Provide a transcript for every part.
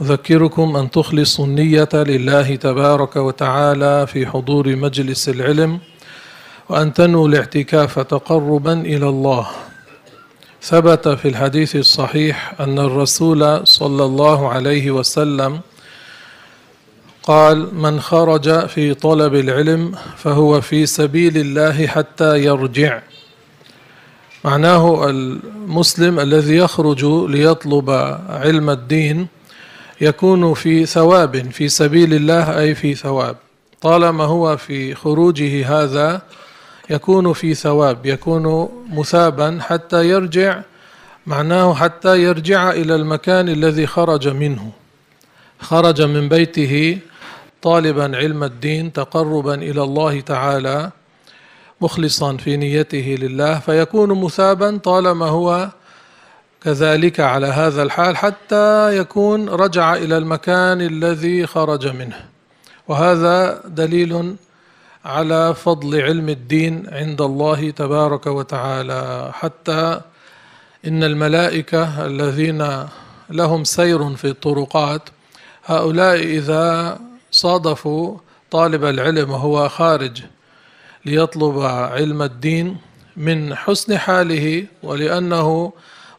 أذكركم أن تخلصوا النية لله تبارك وتعالى في حضور مجلس العلم وأن تنووا الاعتكاف تقربا إلى الله ثبت في الحديث الصحيح أن الرسول صلى الله عليه وسلم قال من خرج في طلب العلم فهو في سبيل الله حتى يرجع معناه المسلم الذي يخرج ليطلب علم الدين يكون في ثواب في سبيل الله أي في ثواب طالما هو في خروجه هذا يكون في ثواب يكون مثابا حتى يرجع معناه حتى يرجع إلى المكان الذي خرج منه خرج من بيته طالبا علم الدين تقربا إلى الله تعالى مخلصا في نيته لله فيكون مثابا طالما هو كذلك على هذا الحال حتى يكون رجع الى المكان الذي خرج منه وهذا دليل على فضل علم الدين عند الله تبارك وتعالى حتى ان الملائكه الذين لهم سير في الطرقات هؤلاء اذا صادفوا طالب العلم وهو خارج ليطلب علم الدين من حسن حاله ولانه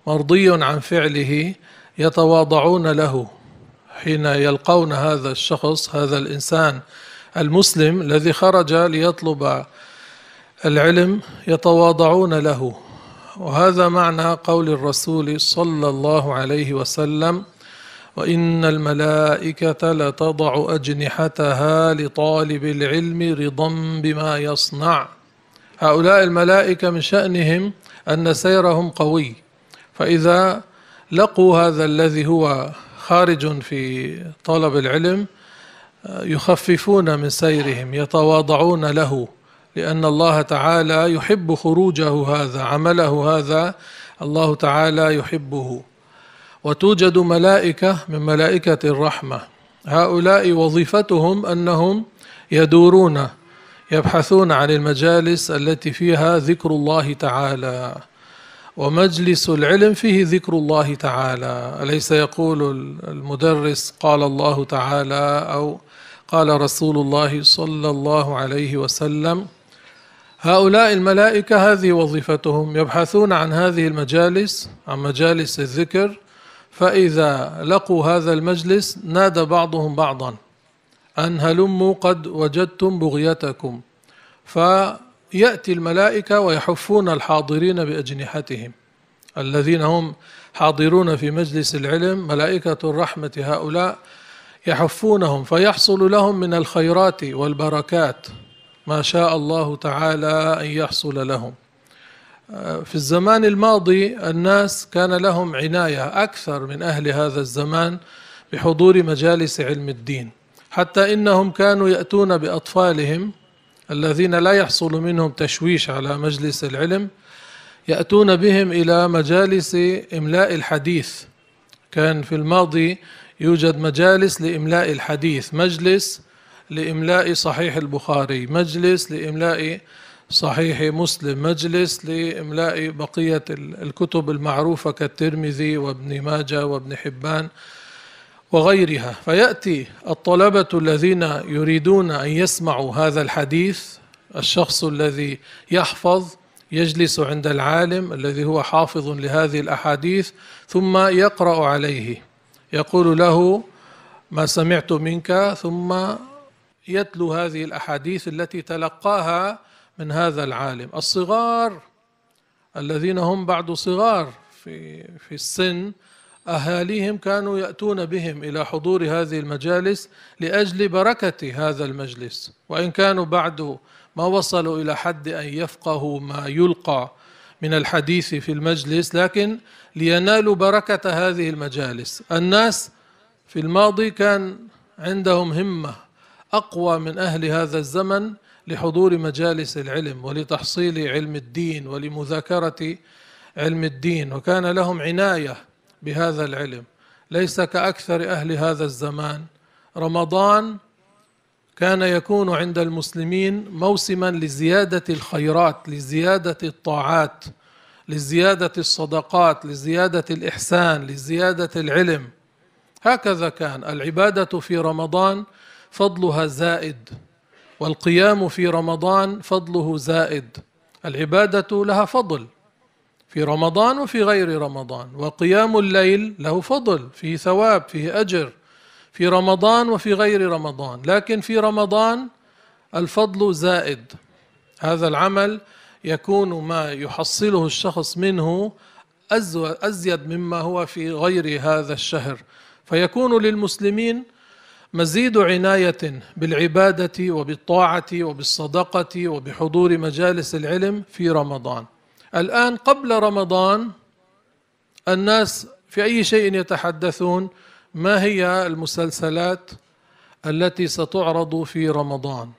مرضي عن فعله يتواضعون له حين يلقون هذا الشخص هذا الإنسان المسلم الذي خرج ليطلب العلم يتواضعون له وهذا معنى قول الرسول صلى الله عليه وسلم وإن الملائكة لتضع أجنحتها لطالب العلم رضا بما يصنع هؤلاء الملائكة من شأنهم أن سيرهم قوي فإذا لقوا هذا الذي هو خارج في طلب العلم يخففون من سيرهم يتواضعون له لأن الله تعالى يحب خروجه هذا عمله هذا الله تعالى يحبه وتوجد ملائكة من ملائكة الرحمة هؤلاء وظيفتهم أنهم يدورون يبحثون عن المجالس التي فيها ذكر الله تعالى ومجلس العلم فيه ذكر الله تعالى أليس يقول المدرس قال الله تعالى أو قال رسول الله صلى الله عليه وسلم هؤلاء الملائكة هذه وظيفتهم يبحثون عن هذه المجالس عن مجالس الذكر فإذا لقوا هذا المجلس نادى بعضهم بعضا أن هلموا قد وجدتم بغيتكم ف يأتي الملائكة ويحفون الحاضرين بأجنحتهم الذين هم حاضرون في مجلس العلم ملائكة الرحمة هؤلاء يحفونهم فيحصل لهم من الخيرات والبركات ما شاء الله تعالى أن يحصل لهم في الزمان الماضي الناس كان لهم عناية أكثر من أهل هذا الزمان بحضور مجالس علم الدين حتى إنهم كانوا يأتون بأطفالهم الذين لا يحصل منهم تشويش على مجلس العلم يأتون بهم إلى مجالس إملاء الحديث كان في الماضي يوجد مجالس لإملاء الحديث مجلس لإملاء صحيح البخاري مجلس لإملاء صحيح مسلم مجلس لإملاء بقية الكتب المعروفة كالترمذي وابن ماجه وابن حبان وغيرها فيأتي الطلبة الذين يريدون أن يسمعوا هذا الحديث الشخص الذي يحفظ يجلس عند العالم الذي هو حافظ لهذه الأحاديث ثم يقرأ عليه يقول له ما سمعت منك ثم يتلو هذه الأحاديث التي تلقاها من هذا العالم الصغار الذين هم بعد صغار في في السن أهاليهم كانوا يأتون بهم إلى حضور هذه المجالس لأجل بركة هذا المجلس وإن كانوا بعد ما وصلوا إلى حد أن يفقهوا ما يلقى من الحديث في المجلس لكن لينالوا بركة هذه المجالس الناس في الماضي كان عندهم همة أقوى من أهل هذا الزمن لحضور مجالس العلم ولتحصيل علم الدين ولمذاكرة علم الدين وكان لهم عناية بهذا العلم ليس كأكثر أهل هذا الزمان رمضان كان يكون عند المسلمين موسما لزيادة الخيرات لزيادة الطاعات لزيادة الصدقات لزيادة الإحسان لزيادة العلم هكذا كان العبادة في رمضان فضلها زائد والقيام في رمضان فضله زائد العبادة لها فضل في رمضان وفي غير رمضان وقيام الليل له فضل فيه ثواب فيه أجر في رمضان وفي غير رمضان لكن في رمضان الفضل زائد هذا العمل يكون ما يحصله الشخص منه أزيد مما هو في غير هذا الشهر فيكون للمسلمين مزيد عناية بالعبادة وبالطاعة وبالصدقة وبحضور مجالس العلم في رمضان الآن قبل رمضان الناس في أي شيء يتحدثون ما هي المسلسلات التي ستعرض في رمضان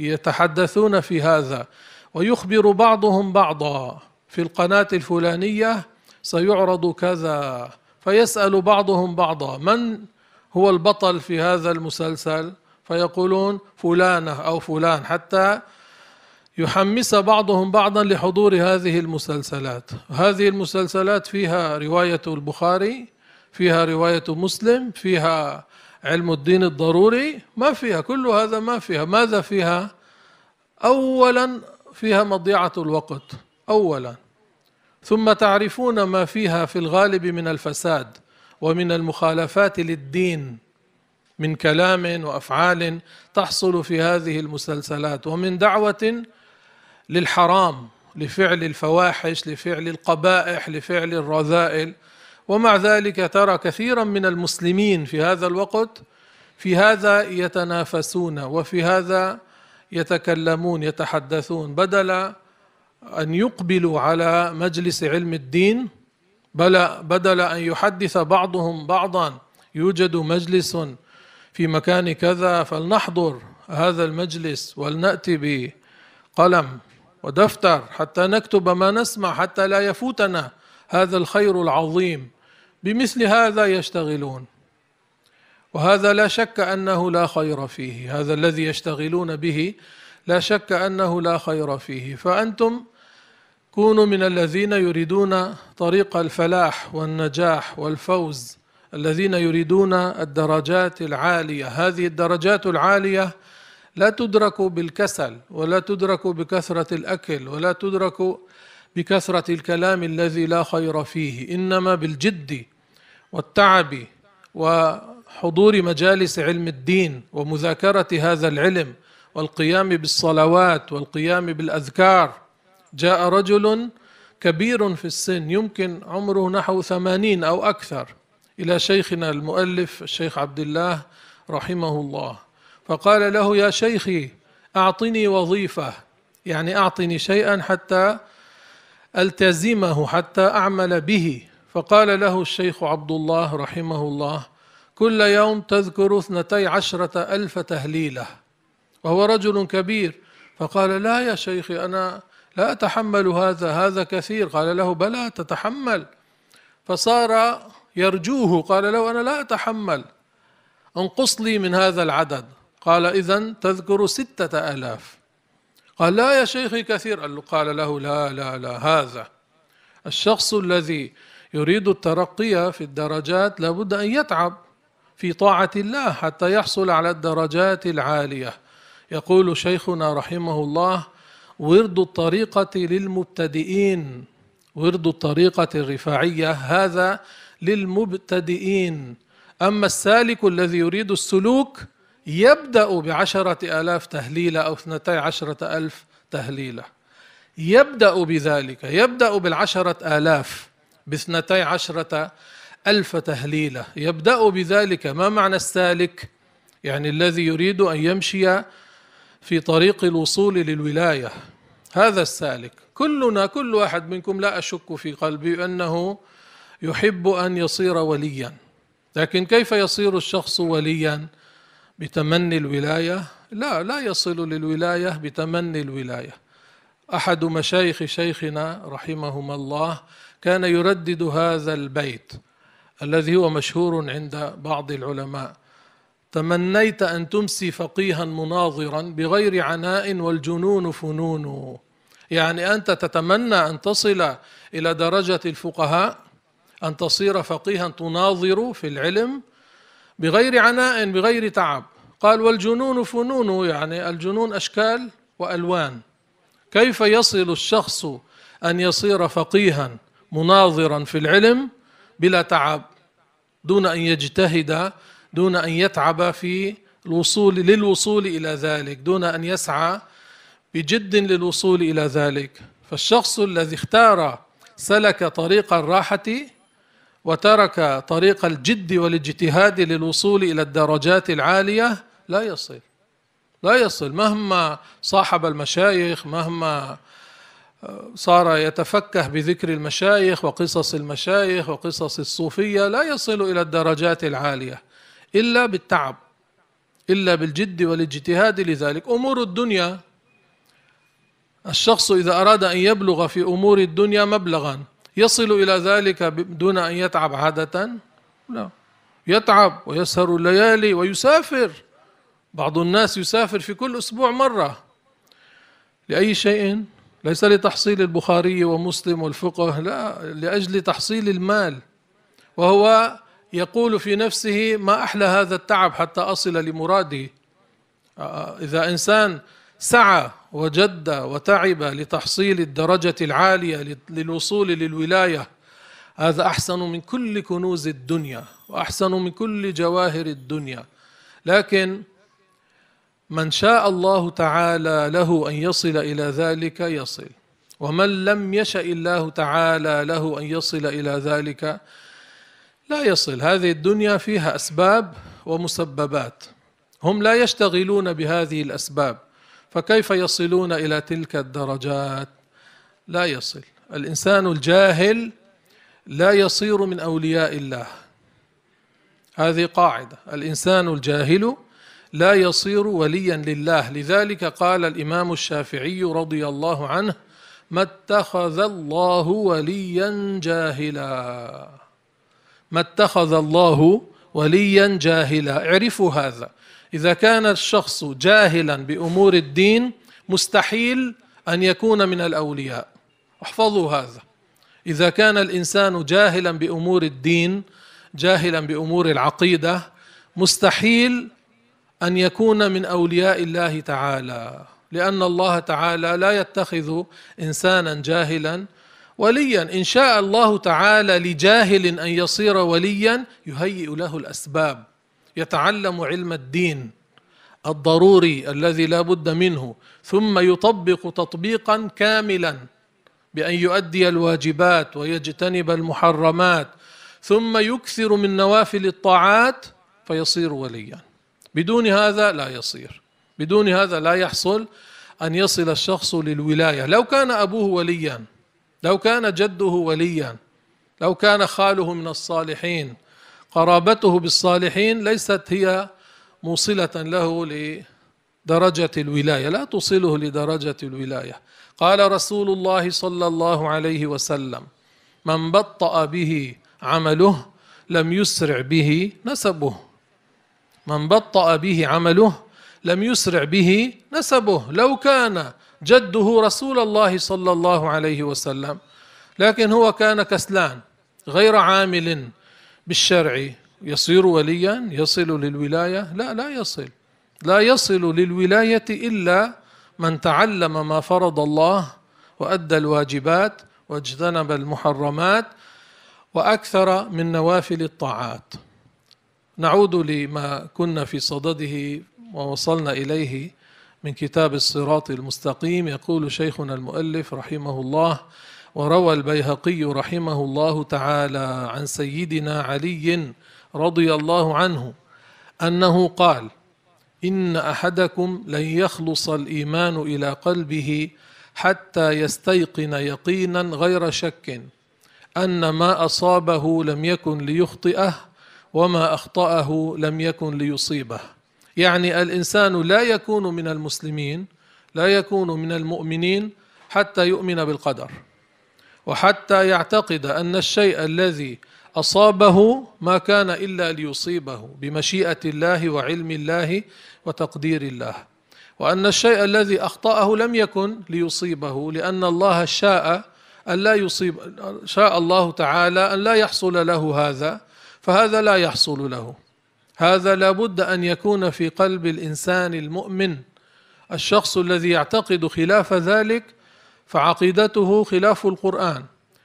يتحدثون في هذا ويخبر بعضهم بعضا في القناة الفلانية سيعرض كذا فيسأل بعضهم بعضا من هو البطل في هذا المسلسل فيقولون فلانة أو فلان حتى يحمس بعضهم بعضا لحضور هذه المسلسلات هذه المسلسلات فيها رواية البخاري فيها رواية مسلم فيها علم الدين الضروري ما فيها كل هذا ما فيها ماذا فيها أولا فيها مضيعة الوقت أولا ثم تعرفون ما فيها في الغالب من الفساد ومن المخالفات للدين من كلام وافعال تحصل في هذه المسلسلات ومن دعوه للحرام لفعل الفواحش لفعل القبائح لفعل الرذائل ومع ذلك ترى كثيرا من المسلمين في هذا الوقت في هذا يتنافسون وفي هذا يتكلمون يتحدثون بدل ان يقبلوا على مجلس علم الدين بل بدل ان يحدث بعضهم بعضا يوجد مجلس في مكان كذا فلنحضر هذا المجلس ولناتي بقلم ودفتر حتى نكتب ما نسمع حتى لا يفوتنا هذا الخير العظيم بمثل هذا يشتغلون وهذا لا شك انه لا خير فيه هذا الذي يشتغلون به لا شك انه لا خير فيه فانتم كونوا من الذين يريدون طريق الفلاح والنجاح والفوز الذين يريدون الدرجات العاليه هذه الدرجات العاليه لا تدرك بالكسل ولا تدرك بكثرة الأكل ولا تدرك بكثرة الكلام الذي لا خير فيه إنما بالجد والتعب وحضور مجالس علم الدين ومذاكرة هذا العلم والقيام بالصلوات والقيام بالأذكار جاء رجل كبير في السن يمكن عمره نحو ثمانين أو أكثر إلى شيخنا المؤلف الشيخ عبد الله رحمه الله فقال له يا شيخي أعطني وظيفة يعني أعطني شيئا حتى ألتزمه حتى أعمل به فقال له الشيخ عبد الله رحمه الله كل يوم تذكر اثنتي عشرة ألف تهليلة وهو رجل كبير فقال لا يا شيخي أنا لا أتحمل هذا هذا كثير قال له بلى تتحمل فصار يرجوه قال له أنا لا أتحمل انقص لي من هذا العدد قال إذا تذكر ستة آلاف قال لا يا شيخي كثير قال له, قال له لا لا لا هذا الشخص الذي يريد الترقي في الدرجات لابد أن يتعب في طاعة الله حتى يحصل على الدرجات العالية يقول شيخنا رحمه الله ورد الطريقة للمبتدئين ورد الطريقة الرفاعية هذا للمبتدئين أما السالك الذي يريد السلوك يبدأ بعشرة آلاف تهليلة أو اثنتي عشرة ألف تهليلة يبدأ بذلك يبدأ بالعشرة آلاف باثنتي عشرة ألف تهليلة يبدأ بذلك ما معنى السالك؟ يعني الذي يريد أن يمشي في طريق الوصول للولاية هذا السالك كلنا كل واحد منكم لا أشك في قلبي أنه يحب أن يصير وليا لكن كيف يصير الشخص وليا؟ بتمني الولاية لا لا يصل للولاية بتمني الولاية أحد مشايخ شيخنا رحمهما الله كان يردد هذا البيت الذي هو مشهور عند بعض العلماء تمنيت أن تمسي فقيها مناظرا بغير عناء والجنون فنون يعني أنت تتمنى أن تصل إلى درجة الفقهاء أن تصير فقيها تناظر في العلم بغير عناء بغير تعب قال والجنون فنون يعني الجنون أشكال وألوان كيف يصل الشخص أن يصير فقيها مناظرا في العلم بلا تعب دون أن يجتهد دون أن يتعب في الوصول للوصول إلى ذلك دون أن يسعى بجد للوصول إلى ذلك فالشخص الذي اختار سلك طريق الراحة وترك طريق الجد والاجتهاد للوصول إلى الدرجات العالية لا يصل لا يصل مهما صاحب المشايخ مهما آه، صار يتفكه بذكر المشايخ وقصص المشايخ وقصص الصوفيه لا يصل الى الدرجات العاليه الا بالتعب الا بالجد والاجتهاد لذلك امور الدنيا الشخص اذا اراد ان يبلغ في امور الدنيا مبلغا يصل الى ذلك دون ان يتعب عاده لا يتعب ويسهر الليالي ويسافر بعض الناس يسافر في كل أسبوع مرة لأي شيء ليس لتحصيل البخاري ومسلم والفقه لا لأجل تحصيل المال وهو يقول في نفسه ما أحلى هذا التعب حتى أصل لمرادي آه، إذا إنسان سعى وجد وتعب لتحصيل الدرجة العالية للوصول للولاية هذا أحسن من كل كنوز الدنيا وأحسن من كل جواهر الدنيا لكن من شاء الله تعالى له ان يصل الى ذلك يصل ومن لم يشا الله تعالى له ان يصل الى ذلك لا يصل هذه الدنيا فيها اسباب ومسببات هم لا يشتغلون بهذه الاسباب فكيف يصلون الى تلك الدرجات لا يصل الانسان الجاهل لا يصير من اولياء الله هذه قاعده الانسان الجاهل لا يصير وليا لله لذلك قال الامام الشافعي رضي الله عنه ما اتخذ الله وليا جاهلا ما اتخذ الله وليا جاهلا اعرفوا هذا اذا كان الشخص جاهلا بامور الدين مستحيل ان يكون من الاولياء احفظوا هذا اذا كان الانسان جاهلا بامور الدين جاهلا بامور العقيده مستحيل ان يكون من اولياء الله تعالى لان الله تعالى لا يتخذ انسانا جاهلا وليا ان شاء الله تعالى لجاهل ان يصير وليا يهيئ له الاسباب يتعلم علم الدين الضروري الذي لا بد منه ثم يطبق تطبيقا كاملا بان يؤدي الواجبات ويجتنب المحرمات ثم يكثر من نوافل الطاعات فيصير وليا بدون هذا لا يصير بدون هذا لا يحصل أن يصل الشخص للولاية لو كان أبوه وليا لو كان جده وليا لو كان خاله من الصالحين قرابته بالصالحين ليست هي موصلة له لدرجة الولاية لا توصله لدرجة الولاية قال رسول الله صلى الله عليه وسلم من بطأ به عمله لم يسرع به نسبه من بطأ به عمله لم يسرع به نسبه لو كان جده رسول الله صلى الله عليه وسلم لكن هو كان كسلان غير عامل بالشرع يصير وليا يصل للولايه لا لا يصل لا يصل للولايه الا من تعلم ما فرض الله وادى الواجبات واجتنب المحرمات واكثر من نوافل الطاعات نعود لما كنا في صدده ووصلنا اليه من كتاب الصراط المستقيم يقول شيخنا المؤلف رحمه الله وروى البيهقي رحمه الله تعالى عن سيدنا علي رضي الله عنه انه قال ان احدكم لن يخلص الايمان الى قلبه حتى يستيقن يقينا غير شك ان ما اصابه لم يكن ليخطئه وما اخطاه لم يكن ليصيبه يعني الانسان لا يكون من المسلمين لا يكون من المؤمنين حتى يؤمن بالقدر وحتى يعتقد ان الشيء الذي اصابه ما كان الا ليصيبه بمشيئه الله وعلم الله وتقدير الله وان الشيء الذي اخطاه لم يكن ليصيبه لان الله شاء ان لا يصيب شاء الله تعالى ان لا يحصل له هذا فهذا لا يحصل له هذا لابد ان يكون في قلب الانسان المؤمن الشخص الذي يعتقد خلاف ذلك فعقيدته خلاف القران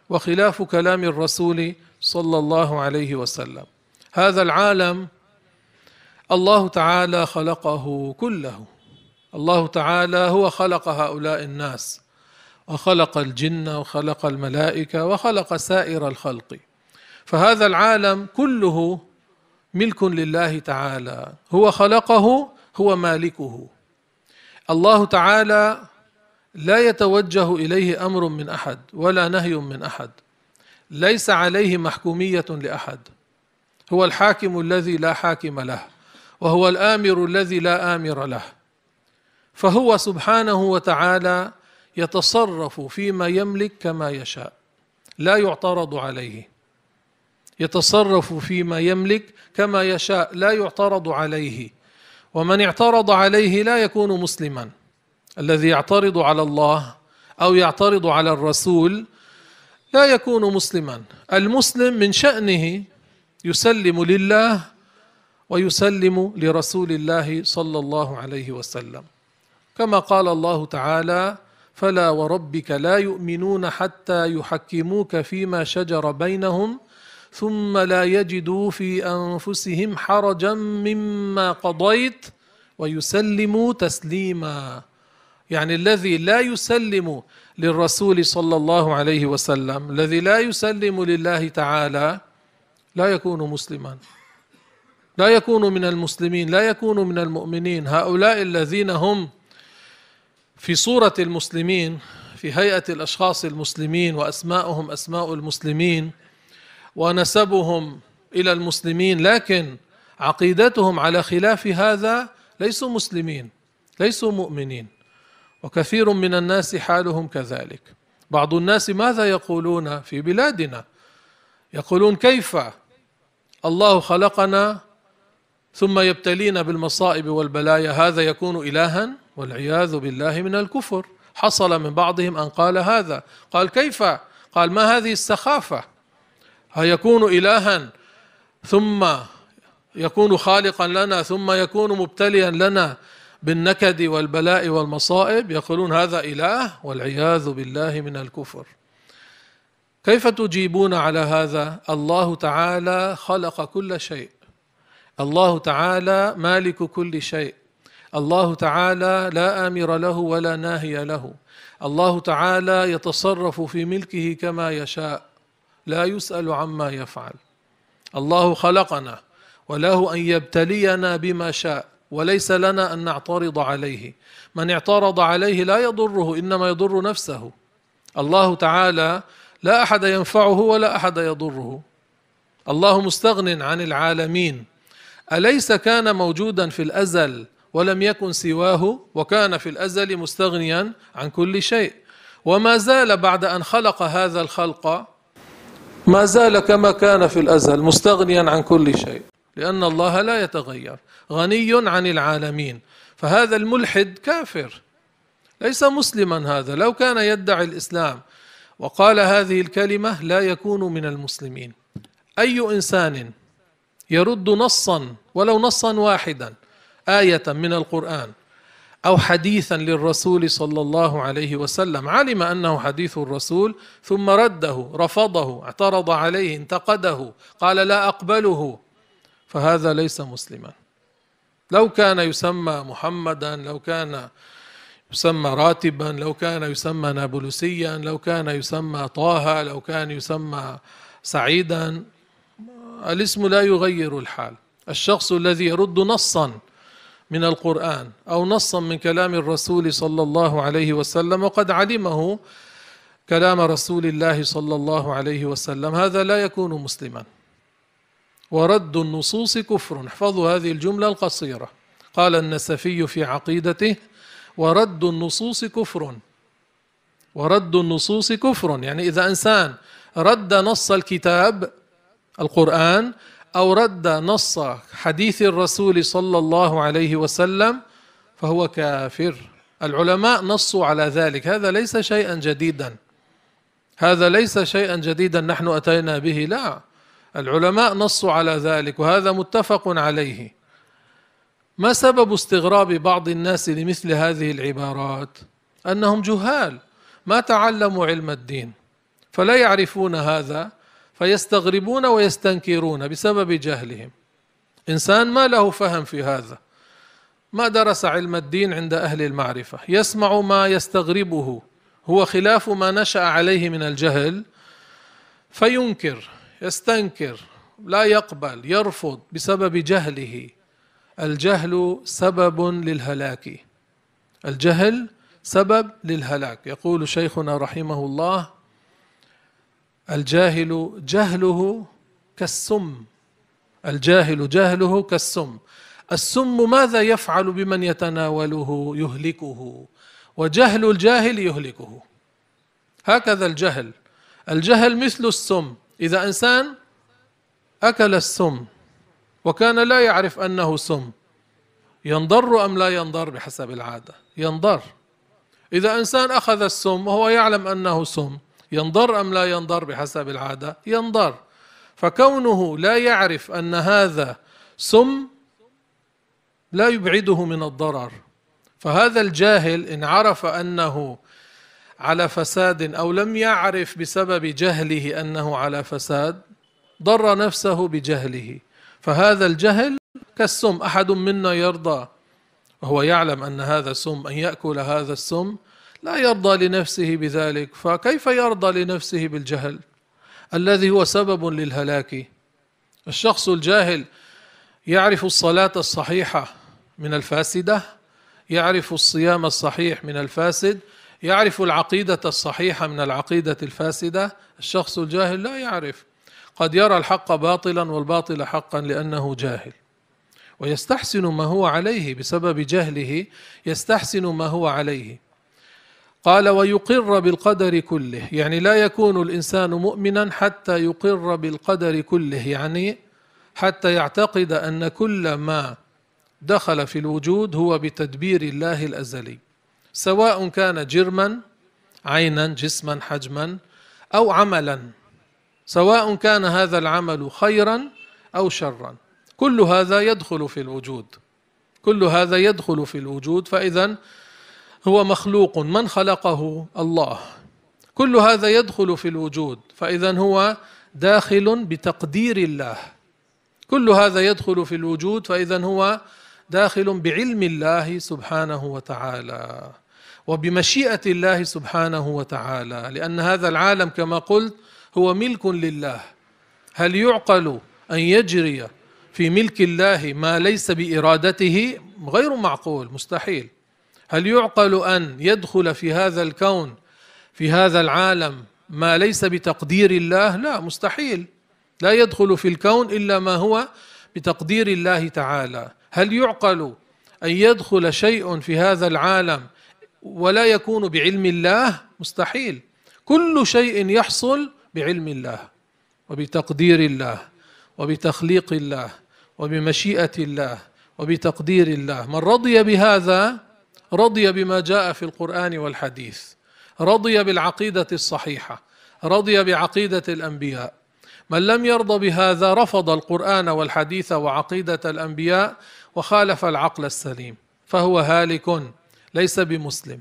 وخلاف كلام الرسول صلى الله عليه وسلم هذا العالم الله تعالى خلقه كله الله تعالى هو خلق هؤلاء الناس وخلق الجن وخلق الملائكه وخلق سائر الخلق فهذا العالم كله ملك لله تعالى هو خلقه هو مالكه الله تعالى لا يتوجه اليه امر من احد ولا نهي من احد ليس عليه محكوميه لاحد هو الحاكم الذي لا حاكم له وهو الامر الذي لا امر له فهو سبحانه وتعالى يتصرف فيما يملك كما يشاء لا يعترض عليه يتصرف فيما يملك كما يشاء لا يعترض عليه ومن اعترض عليه لا يكون مسلما الذي يعترض على الله او يعترض على الرسول لا يكون مسلما المسلم من شانه يسلم لله ويسلم لرسول الله صلى الله عليه وسلم كما قال الله تعالى فلا وربك لا يؤمنون حتى يحكموك فيما شجر بينهم ثم لا يجدوا في انفسهم حرجا مما قضيت ويسلموا تسليما يعني الذي لا يسلم للرسول صلى الله عليه وسلم الذي لا يسلم لله تعالى لا يكون مسلما لا يكون من المسلمين لا يكون من المؤمنين هؤلاء الذين هم في صوره المسلمين في هيئه الاشخاص المسلمين واسماؤهم اسماء المسلمين ونسبهم الى المسلمين لكن عقيدتهم على خلاف هذا ليسوا مسلمين ليسوا مؤمنين وكثير من الناس حالهم كذلك بعض الناس ماذا يقولون في بلادنا يقولون كيف الله خلقنا ثم يبتلينا بالمصائب والبلايا هذا يكون الها والعياذ بالله من الكفر حصل من بعضهم ان قال هذا قال كيف قال ما هذه السخافه هيكون إلها ثم يكون خالقا لنا ثم يكون مبتليا لنا بالنكد والبلاء والمصائب يقولون هذا إله والعياذ بالله من الكفر كيف تجيبون على هذا الله تعالى خلق كل شيء الله تعالى مالك كل شيء الله تعالى لا امر له ولا ناهي له الله تعالى يتصرف في ملكه كما يشاء لا يسأل عما يفعل الله خلقنا وله أن يبتلينا بما شاء وليس لنا أن نعترض عليه من اعترض عليه لا يضره إنما يضر نفسه الله تعالى لا أحد ينفعه ولا أحد يضره الله مستغن عن العالمين أليس كان موجودا في الأزل ولم يكن سواه وكان في الأزل مستغنيا عن كل شيء وما زال بعد أن خلق هذا الخلق ما زال كما كان في الأزل مستغنيا عن كل شيء لأن الله لا يتغير غني عن العالمين فهذا الملحد كافر ليس مسلما هذا لو كان يدعي الإسلام وقال هذه الكلمة لا يكون من المسلمين أي إنسان يرد نصا ولو نصا واحدا آية من القرآن أو حديثا للرسول صلى الله عليه وسلم علم أنه حديث الرسول ثم رده رفضه اعترض عليه انتقده قال لا أقبله فهذا ليس مسلما لو كان يسمى محمدا لو كان يسمى راتبا لو كان يسمى نابلسيا لو كان يسمى طه لو كان يسمى سعيدا الاسم لا يغير الحال الشخص الذي يرد نصا من القرآن أو نصا من كلام الرسول صلى الله عليه وسلم وقد علمه كلام رسول الله صلى الله عليه وسلم هذا لا يكون مسلما ورد النصوص كفر احفظوا هذه الجملة القصيرة قال النسفي في عقيدته ورد النصوص كفر ورد النصوص كفر يعني إذا إنسان رد نص الكتاب القرآن أو رد نص حديث الرسول صلى الله عليه وسلم فهو كافر العلماء نصوا على ذلك هذا ليس شيئا جديدا هذا ليس شيئا جديدا نحن أتينا به لا العلماء نصوا على ذلك وهذا متفق عليه ما سبب استغراب بعض الناس لمثل هذه العبارات انهم جهال ما تعلموا علم الدين فلا يعرفون هذا فيستغربون ويستنكرون بسبب جهلهم انسان ما له فهم في هذا ما درس علم الدين عند اهل المعرفه يسمع ما يستغربه هو خلاف ما نشا عليه من الجهل فينكر يستنكر لا يقبل يرفض بسبب جهله الجهل سبب للهلاك الجهل سبب للهلاك يقول شيخنا رحمه الله الجاهل جهله كالسم الجاهل جهله كالسم السم ماذا يفعل بمن يتناوله يهلكه وجهل الجاهل يهلكه هكذا الجهل الجهل مثل السم اذا انسان اكل السم وكان لا يعرف انه سم ينضر ام لا ينضر بحسب العاده ينضر اذا انسان اخذ السم وهو يعلم انه سم ينضر أم لا ينضر بحسب العادة ينضر فكونه لا يعرف أن هذا سم لا يبعده من الضرر فهذا الجاهل إن عرف أنه على فساد أو لم يعرف بسبب جهله أنه على فساد ضر نفسه بجهله فهذا الجهل كالسم أحد منا يرضى وهو يعلم أن هذا سم أن يأكل هذا السم لا يرضى لنفسه بذلك فكيف يرضى لنفسه بالجهل الذي هو سبب للهلاك الشخص الجاهل يعرف الصلاة الصحيحة من الفاسدة يعرف الصيام الصحيح من الفاسد يعرف العقيدة الصحيحة من العقيدة الفاسدة الشخص الجاهل لا يعرف قد يرى الحق باطلا والباطل حقا لأنه جاهل ويستحسن ما هو عليه بسبب جهله يستحسن ما هو عليه قال ويقر بالقدر كله يعني لا يكون الانسان مؤمنا حتى يقر بالقدر كله يعني حتى يعتقد ان كل ما دخل في الوجود هو بتدبير الله الازلي سواء كان جرما عينا جسما حجما او عملا سواء كان هذا العمل خيرا او شرا كل هذا يدخل في الوجود كل هذا يدخل في الوجود فاذا هو مخلوق من خلقه الله كل هذا يدخل في الوجود فإذا هو داخل بتقدير الله كل هذا يدخل في الوجود فإذا هو داخل بعلم الله سبحانه وتعالى وبمشيئة الله سبحانه وتعالى لأن هذا العالم كما قلت هو ملك لله هل يعقل أن يجري في ملك الله ما ليس بإرادته غير معقول مستحيل هل يعقل ان يدخل في هذا الكون في هذا العالم ما ليس بتقدير الله لا مستحيل لا يدخل في الكون الا ما هو بتقدير الله تعالى هل يعقل ان يدخل شيء في هذا العالم ولا يكون بعلم الله مستحيل كل شيء يحصل بعلم الله وبتقدير الله وبتخليق الله وبمشيئه الله وبتقدير الله من رضي بهذا رضي بما جاء في القرآن والحديث رضي بالعقيدة الصحيحة رضي بعقيدة الأنبياء من لم يرض بهذا رفض القرآن والحديث وعقيدة الأنبياء وخالف العقل السليم فهو هالك ليس بمسلم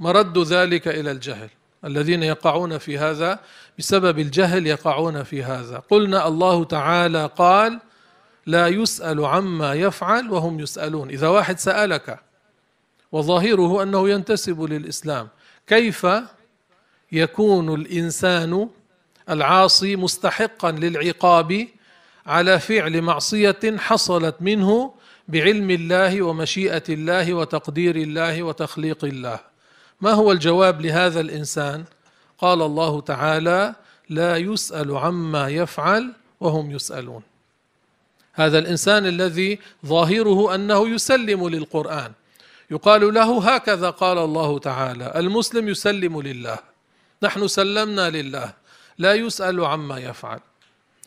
مرد ذلك إلى الجهل الذين يقعون في هذا بسبب الجهل يقعون في هذا قلنا الله تعالى قال لا يسأل عما يفعل وهم يسألون إذا واحد سألك وظاهره انه ينتسب للاسلام كيف يكون الانسان العاصي مستحقا للعقاب على فعل معصيه حصلت منه بعلم الله ومشيئه الله وتقدير الله وتخليق الله ما هو الجواب لهذا الانسان قال الله تعالى لا يسال عما يفعل وهم يسالون هذا الانسان الذي ظاهره انه يسلم للقران يقال له هكذا قال الله تعالى المسلم يسلم لله نحن سلمنا لله لا يسال عما يفعل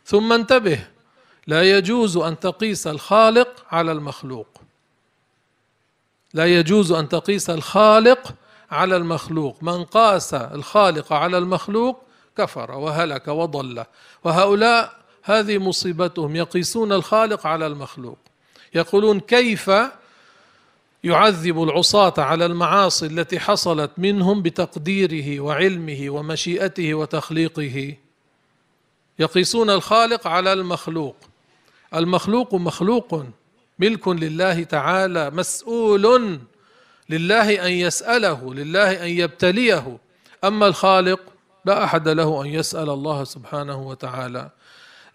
ثم انتبه لا يجوز ان تقيس الخالق على المخلوق لا يجوز ان تقيس الخالق على المخلوق من قاس الخالق على المخلوق كفر وهلك وضل وهؤلاء هذه مصيبتهم يقيسون الخالق على المخلوق يقولون كيف يعذب العصاة على المعاصي التي حصلت منهم بتقديره وعلمه ومشيئته وتخليقه يقيسون الخالق على المخلوق المخلوق مخلوق ملك لله تعالى مسؤول لله ان يساله لله ان يبتليه اما الخالق لا احد له ان يسال الله سبحانه وتعالى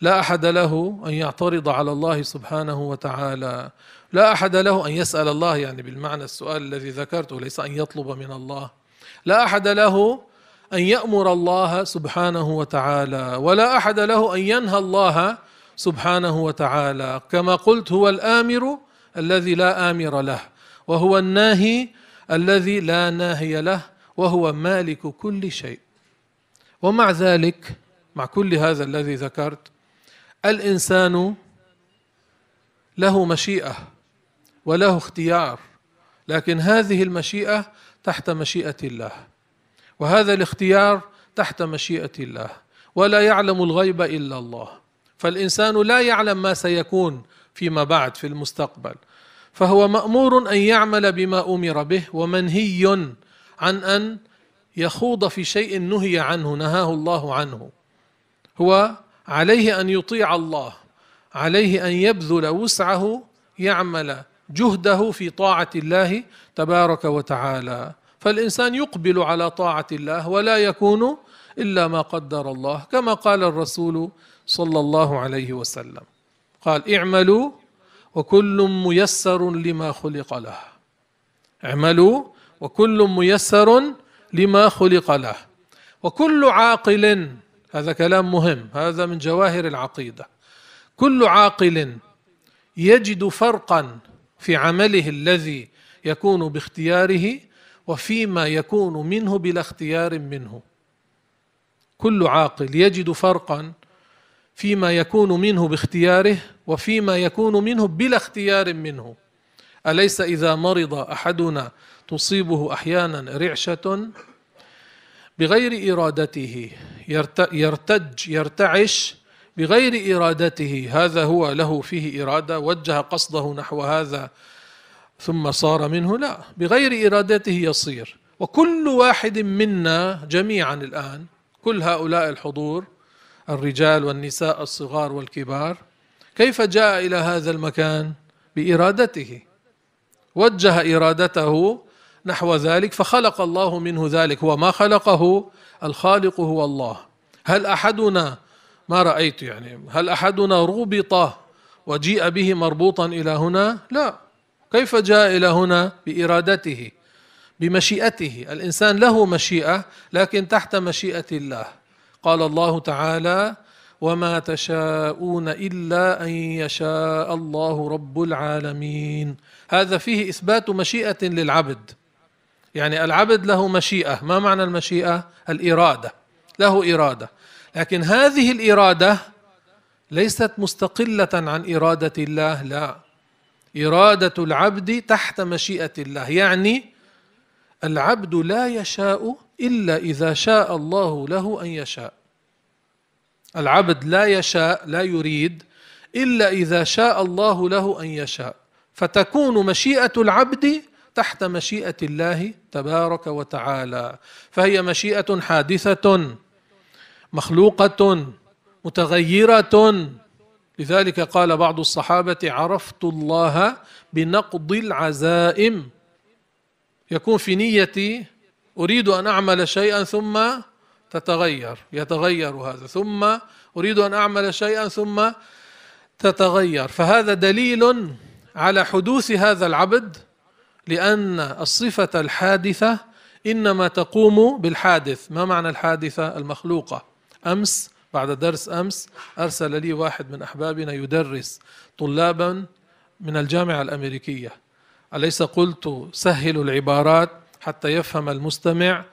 لا احد له ان يعترض على الله سبحانه وتعالى لا احد له ان يسال الله يعني بالمعنى السؤال الذي ذكرته ليس ان يطلب من الله لا احد له ان يامر الله سبحانه وتعالى ولا احد له ان ينهى الله سبحانه وتعالى كما قلت هو الامر الذي لا امر له وهو الناهي الذي لا ناهي له وهو مالك كل شيء ومع ذلك مع كل هذا الذي ذكرت الانسان له مشيئه وله اختيار لكن هذه المشيئه تحت مشيئه الله وهذا الاختيار تحت مشيئه الله ولا يعلم الغيب الا الله فالانسان لا يعلم ما سيكون فيما بعد في المستقبل فهو مامور ان يعمل بما امر به ومنهي عن ان يخوض في شيء نهي عنه نهاه الله عنه هو عليه ان يطيع الله عليه ان يبذل وسعه يعمل جهده في طاعه الله تبارك وتعالى فالانسان يقبل على طاعه الله ولا يكون الا ما قدر الله كما قال الرسول صلى الله عليه وسلم قال اعملوا وكل ميسر لما خلق له اعملوا وكل ميسر لما خلق له وكل عاقل هذا كلام مهم هذا من جواهر العقيده كل عاقل يجد فرقا في عمله الذي يكون باختياره وفيما يكون منه بلا اختيار منه كل عاقل يجد فرقا فيما يكون منه باختياره وفيما يكون منه بلا اختيار منه اليس اذا مرض احدنا تصيبه احيانا رعشه بغير ارادته يرتج يرتعش بغير إرادته هذا هو له فيه إرادة وجه قصده نحو هذا ثم صار منه لا بغير إرادته يصير وكل واحد منا جميعا الآن كل هؤلاء الحضور الرجال والنساء الصغار والكبار كيف جاء إلى هذا المكان بإرادته وجه إرادته نحو ذلك فخلق الله منه ذلك هو ما خلقه الخالق هو الله هل أحدنا ما رأيت يعني هل أحدنا ربط وجيء به مربوطا إلى هنا لا كيف جاء إلى هنا بإرادته بمشيئته الإنسان له مشيئة لكن تحت مشيئة الله قال الله تعالى وما تشاءون الا ان يشاء الله رب العالمين هذا فيه اثبات مشيئه للعبد يعني العبد له مشيئه ما معنى المشيئه الاراده له اراده لكن هذه الاراده ليست مستقله عن اراده الله لا اراده العبد تحت مشيئه الله يعني العبد لا يشاء الا اذا شاء الله له ان يشاء العبد لا يشاء لا يريد الا اذا شاء الله له ان يشاء فتكون مشيئه العبد تحت مشيئه الله تبارك وتعالى فهي مشيئه حادثه مخلوقة متغيرة لذلك قال بعض الصحابة عرفت الله بنقض العزائم يكون في نيتي أريد أن أعمل شيئا ثم تتغير يتغير هذا ثم أريد أن أعمل شيئا ثم تتغير فهذا دليل على حدوث هذا العبد لأن الصفة الحادثة إنما تقوم بالحادث ما معنى الحادثة المخلوقة أمس بعد درس أمس أرسل لي واحد من أحبابنا يدرس طلابا من الجامعة الأمريكية أليس قلت سهلوا العبارات حتى يفهم المستمع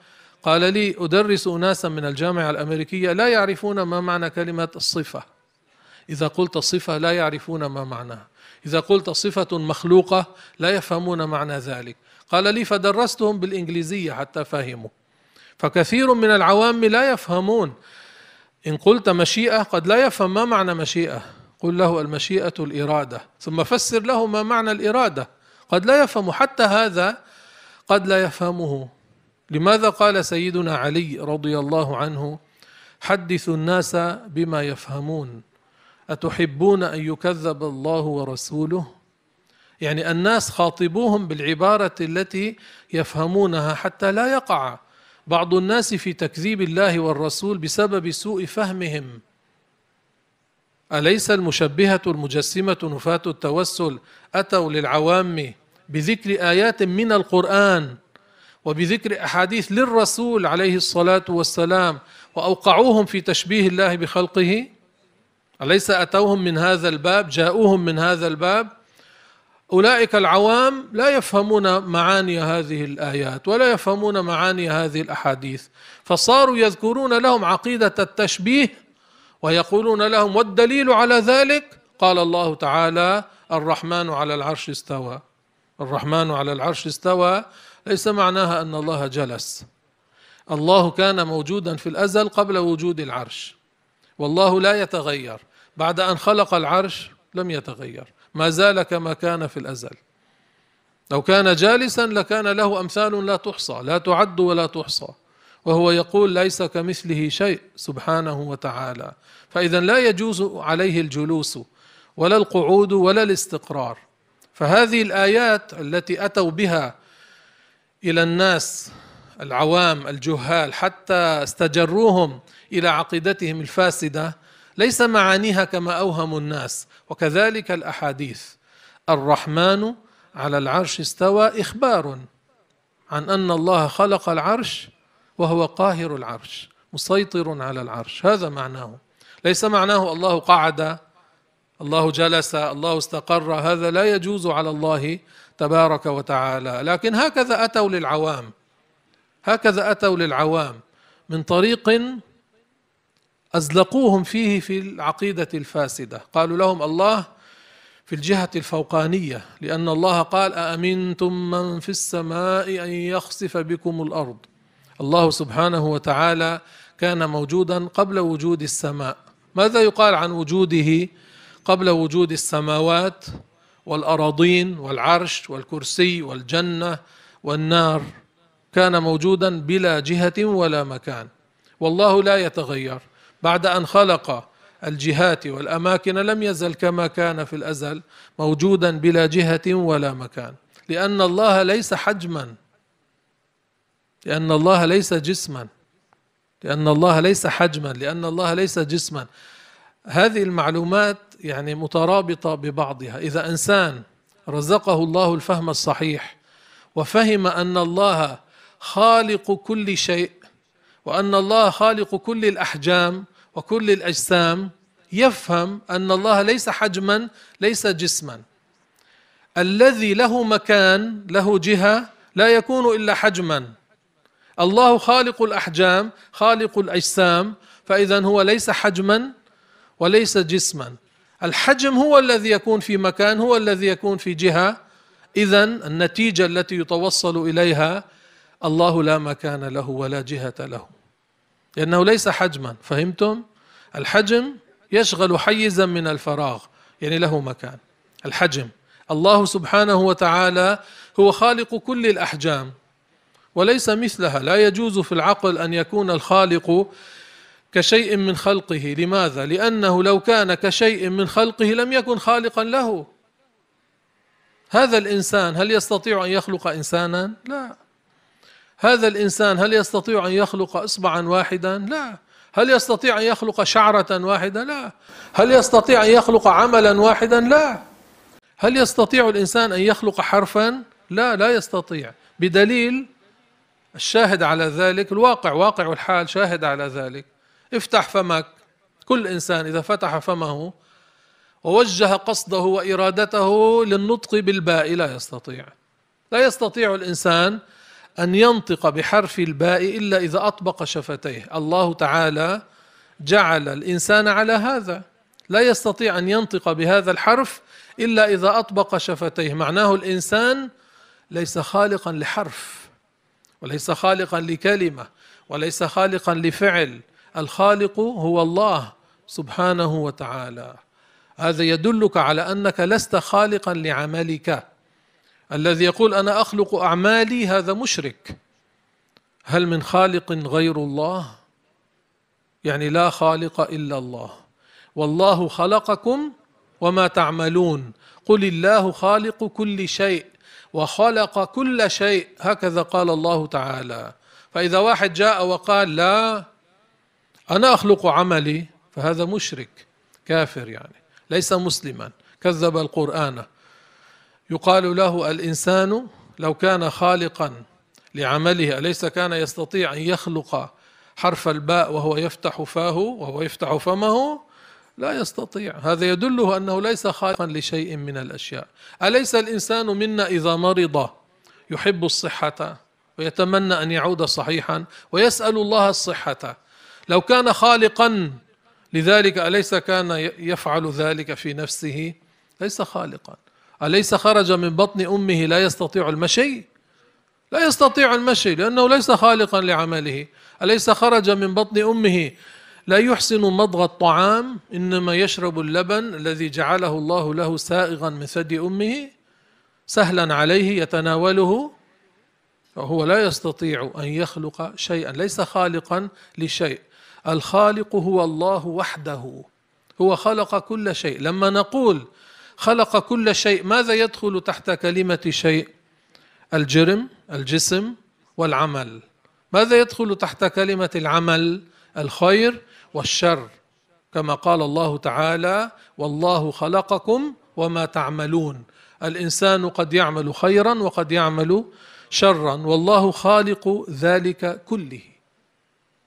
قال لي أدرس أناسا من الجامعة الأمريكية لا يعرفون ما معنى كلمة الصفة إذا قلت الصفة لا يعرفون ما معناها إذا قلت صفة مخلوقة لا يفهمون معنى ذلك قال لي فدرستهم بالإنجليزية حتى فهموا فكثير من العوام لا يفهمون إن قلت مشيئة قد لا يفهم ما معنى مشيئة قل له المشيئة الإرادة ثم فسر له ما معنى الإرادة قد لا يفهم حتى هذا قد لا يفهمه لماذا قال سيدنا علي رضي الله عنه حدثوا الناس بما يفهمون أتحبون أن يكذب الله ورسوله يعني الناس خاطبوهم بالعبارة التي يفهمونها حتى لا يقع بعض الناس في تكذيب الله والرسول بسبب سوء فهمهم أليس المشبهة المجسمة نفاة التوسل أتوا للعوام بذكر آيات من القرآن وبذكر أحاديث للرسول عليه الصلاة والسلام وأوقعوهم في تشبيه الله بخلقه أليس أتوهم من هذا الباب جاءوهم من هذا الباب اولئك العوام لا يفهمون معاني هذه الايات ولا يفهمون معاني هذه الاحاديث فصاروا يذكرون لهم عقيده التشبيه ويقولون لهم والدليل على ذلك قال الله تعالى الرحمن على العرش استوى الرحمن على العرش استوى ليس معناها ان الله جلس الله كان موجودا في الازل قبل وجود العرش والله لا يتغير بعد ان خلق العرش لم يتغير ما زال كما كان في الأزل لو كان جالسا لكان له أمثال لا تحصى لا تعد ولا تحصى وهو يقول ليس كمثله شيء سبحانه وتعالى فإذا لا يجوز عليه الجلوس ولا القعود ولا الاستقرار فهذه الآيات التي أتوا بها إلى الناس العوام الجهال حتى استجروهم إلى عقيدتهم الفاسدة ليس معانيها كما أوهم الناس وكذلك الاحاديث الرحمن على العرش استوى اخبار عن ان الله خلق العرش وهو قاهر العرش مسيطر على العرش هذا معناه ليس معناه الله قعد الله جلس الله استقر هذا لا يجوز على الله تبارك وتعالى لكن هكذا اتوا للعوام هكذا اتوا للعوام من طريق أزلقوهم فيه في العقيدة الفاسدة قالوا لهم الله في الجهة الفوقانية لأن الله قال أأمنتم من في السماء أن يخسف بكم الأرض الله سبحانه وتعالى كان موجودا قبل وجود السماء ماذا يقال عن وجوده قبل وجود السماوات والأراضين والعرش والكرسي والجنة والنار كان موجودا بلا جهة ولا مكان والله لا يتغير بعد ان خلق الجهات والاماكن لم يزل كما كان في الازل موجودا بلا جهه ولا مكان لان الله ليس حجما لان الله ليس جسما لان الله ليس حجما لان الله ليس جسما هذه المعلومات يعني مترابطه ببعضها اذا انسان رزقه الله الفهم الصحيح وفهم ان الله خالق كل شيء وان الله خالق كل الاحجام وكل الأجسام يفهم أن الله ليس حجما ليس جسما الذي له مكان له جهة لا يكون إلا حجما الله خالق الأحجام خالق الأجسام فإذا هو ليس حجما وليس جسما الحجم هو الذي يكون في مكان هو الذي يكون في جهة إذا النتيجة التي يتوصل إليها الله لا مكان له ولا جهة له لأنه ليس حجما فهمتم؟ الحجم يشغل حيزا من الفراغ يعني له مكان الحجم الله سبحانه وتعالى هو خالق كل الأحجام وليس مثلها لا يجوز في العقل أن يكون الخالق كشيء من خلقه لماذا؟ لأنه لو كان كشيء من خلقه لم يكن خالقا له هذا الإنسان هل يستطيع أن يخلق إنسانا؟ لا هذا الانسان هل يستطيع ان يخلق اصبعا واحدا؟ لا. هل يستطيع ان يخلق شعره واحده؟ لا. هل يستطيع ان يخلق عملا واحدا؟ لا. هل يستطيع الانسان ان يخلق حرفا؟ لا لا يستطيع بدليل الشاهد على ذلك الواقع واقع الحال شاهد على ذلك افتح فمك كل انسان اذا فتح فمه ووجه قصده وارادته للنطق بالباء لا يستطيع لا يستطيع الانسان أن ينطق بحرف الباء إلا إذا أطبق شفتيه الله تعالى جعل الإنسان على هذا لا يستطيع أن ينطق بهذا الحرف إلا إذا أطبق شفتيه معناه الإنسان ليس خالقا لحرف وليس خالقا لكلمة وليس خالقا لفعل الخالق هو الله سبحانه وتعالى هذا يدلك على أنك لست خالقا لعملك الذي يقول انا اخلق اعمالي هذا مشرك هل من خالق غير الله يعني لا خالق الا الله والله خلقكم وما تعملون قل الله خالق كل شيء وخلق كل شيء هكذا قال الله تعالى فاذا واحد جاء وقال لا انا اخلق عملي فهذا مشرك كافر يعني ليس مسلما كذب القران يقال له الانسان لو كان خالقا لعمله اليس كان يستطيع ان يخلق حرف الباء وهو يفتح فاه وهو يفتح فمه لا يستطيع هذا يدله انه ليس خالقا لشيء من الاشياء اليس الانسان منا اذا مرض يحب الصحه ويتمنى ان يعود صحيحا ويسال الله الصحه لو كان خالقا لذلك اليس كان يفعل ذلك في نفسه ليس خالقا أليس خرج من بطن أمه لا يستطيع المشي؟ لا يستطيع المشي لأنه ليس خالقا لعمله أليس خرج من بطن أمه لا يحسن مضغ الطعام إنما يشرب اللبن الذي جعله الله له سائغا من ثدي أمه سهلا عليه يتناوله فهو لا يستطيع أن يخلق شيئا ليس خالقا لشيء الخالق هو الله وحده هو خلق كل شيء لما نقول خلق كل شيء ماذا يدخل تحت كلمة شيء الجرم الجسم والعمل ماذا يدخل تحت كلمة العمل الخير والشر كما قال الله تعالى والله خلقكم وما تعملون الانسان قد يعمل خيرا وقد يعمل شرا والله خالق ذلك كله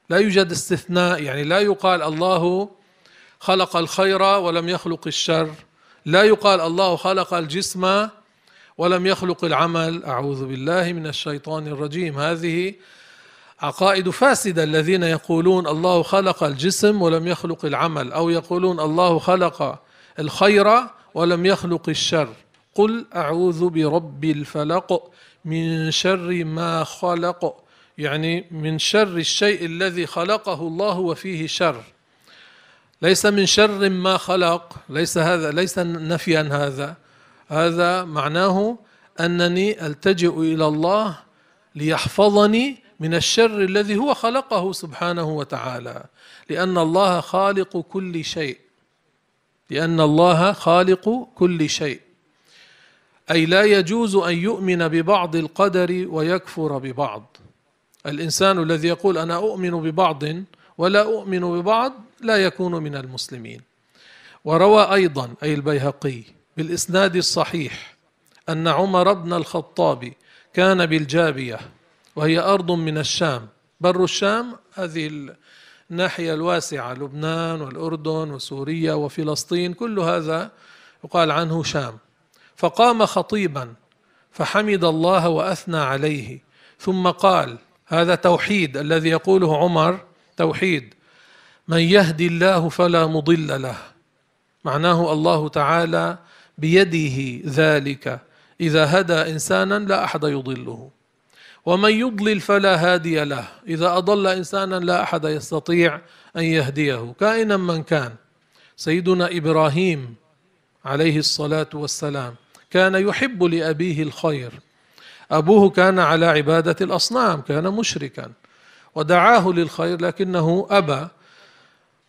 لا يوجد استثناء يعني لا يقال الله خلق الخير ولم يخلق الشر لا يقال الله خلق الجسم ولم يخلق العمل اعوذ بالله من الشيطان الرجيم هذه عقائد فاسده الذين يقولون الله خلق الجسم ولم يخلق العمل او يقولون الله خلق الخير ولم يخلق الشر قل اعوذ برب الفلق من شر ما خلق يعني من شر الشيء الذي خلقه الله وفيه شر ليس من شر ما خلق ليس هذا ليس نفيا هذا هذا معناه انني التجئ الى الله ليحفظني من الشر الذي هو خلقه سبحانه وتعالى لان الله خالق كل شيء لان الله خالق كل شيء اي لا يجوز ان يؤمن ببعض القدر ويكفر ببعض الانسان الذي يقول انا اؤمن ببعض ولا اؤمن ببعض لا يكون من المسلمين وروى ايضا اي البيهقي بالاسناد الصحيح ان عمر بن الخطاب كان بالجابيه وهي ارض من الشام بر الشام هذه الناحيه الواسعه لبنان والاردن وسوريا وفلسطين كل هذا يقال عنه شام فقام خطيبا فحمد الله واثنى عليه ثم قال هذا توحيد الذي يقوله عمر توحيد من يهدي الله فلا مضل له معناه الله تعالى بيده ذلك إذا هدى إنسانا لا أحد يضله ومن يضلل فلا هادي له إذا أضل إنسانا لا أحد يستطيع أن يهديه كائنا من كان سيدنا إبراهيم عليه الصلاة والسلام كان يحب لأبيه الخير أبوه كان على عبادة الأصنام كان مشركا ودعاه للخير لكنه أبى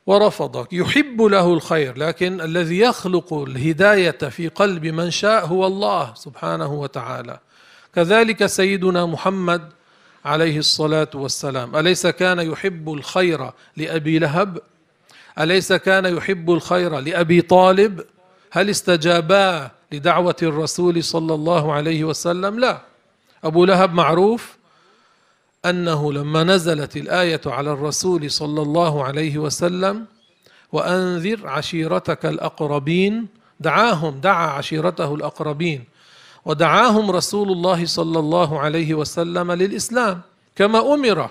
ورفضك يحب له الخير لكن الذي يخلق الهدايه في قلب من شاء هو الله سبحانه وتعالى كذلك سيدنا محمد عليه الصلاه والسلام اليس كان يحب الخير لابي لهب اليس كان يحب الخير لابي طالب هل استجابا لدعوه الرسول صلى الله عليه وسلم لا ابو لهب معروف انه لما نزلت الايه على الرسول صلى الله عليه وسلم وانذر عشيرتك الاقربين دعاهم دعا عشيرته الاقربين ودعاهم رسول الله صلى الله عليه وسلم للاسلام كما امر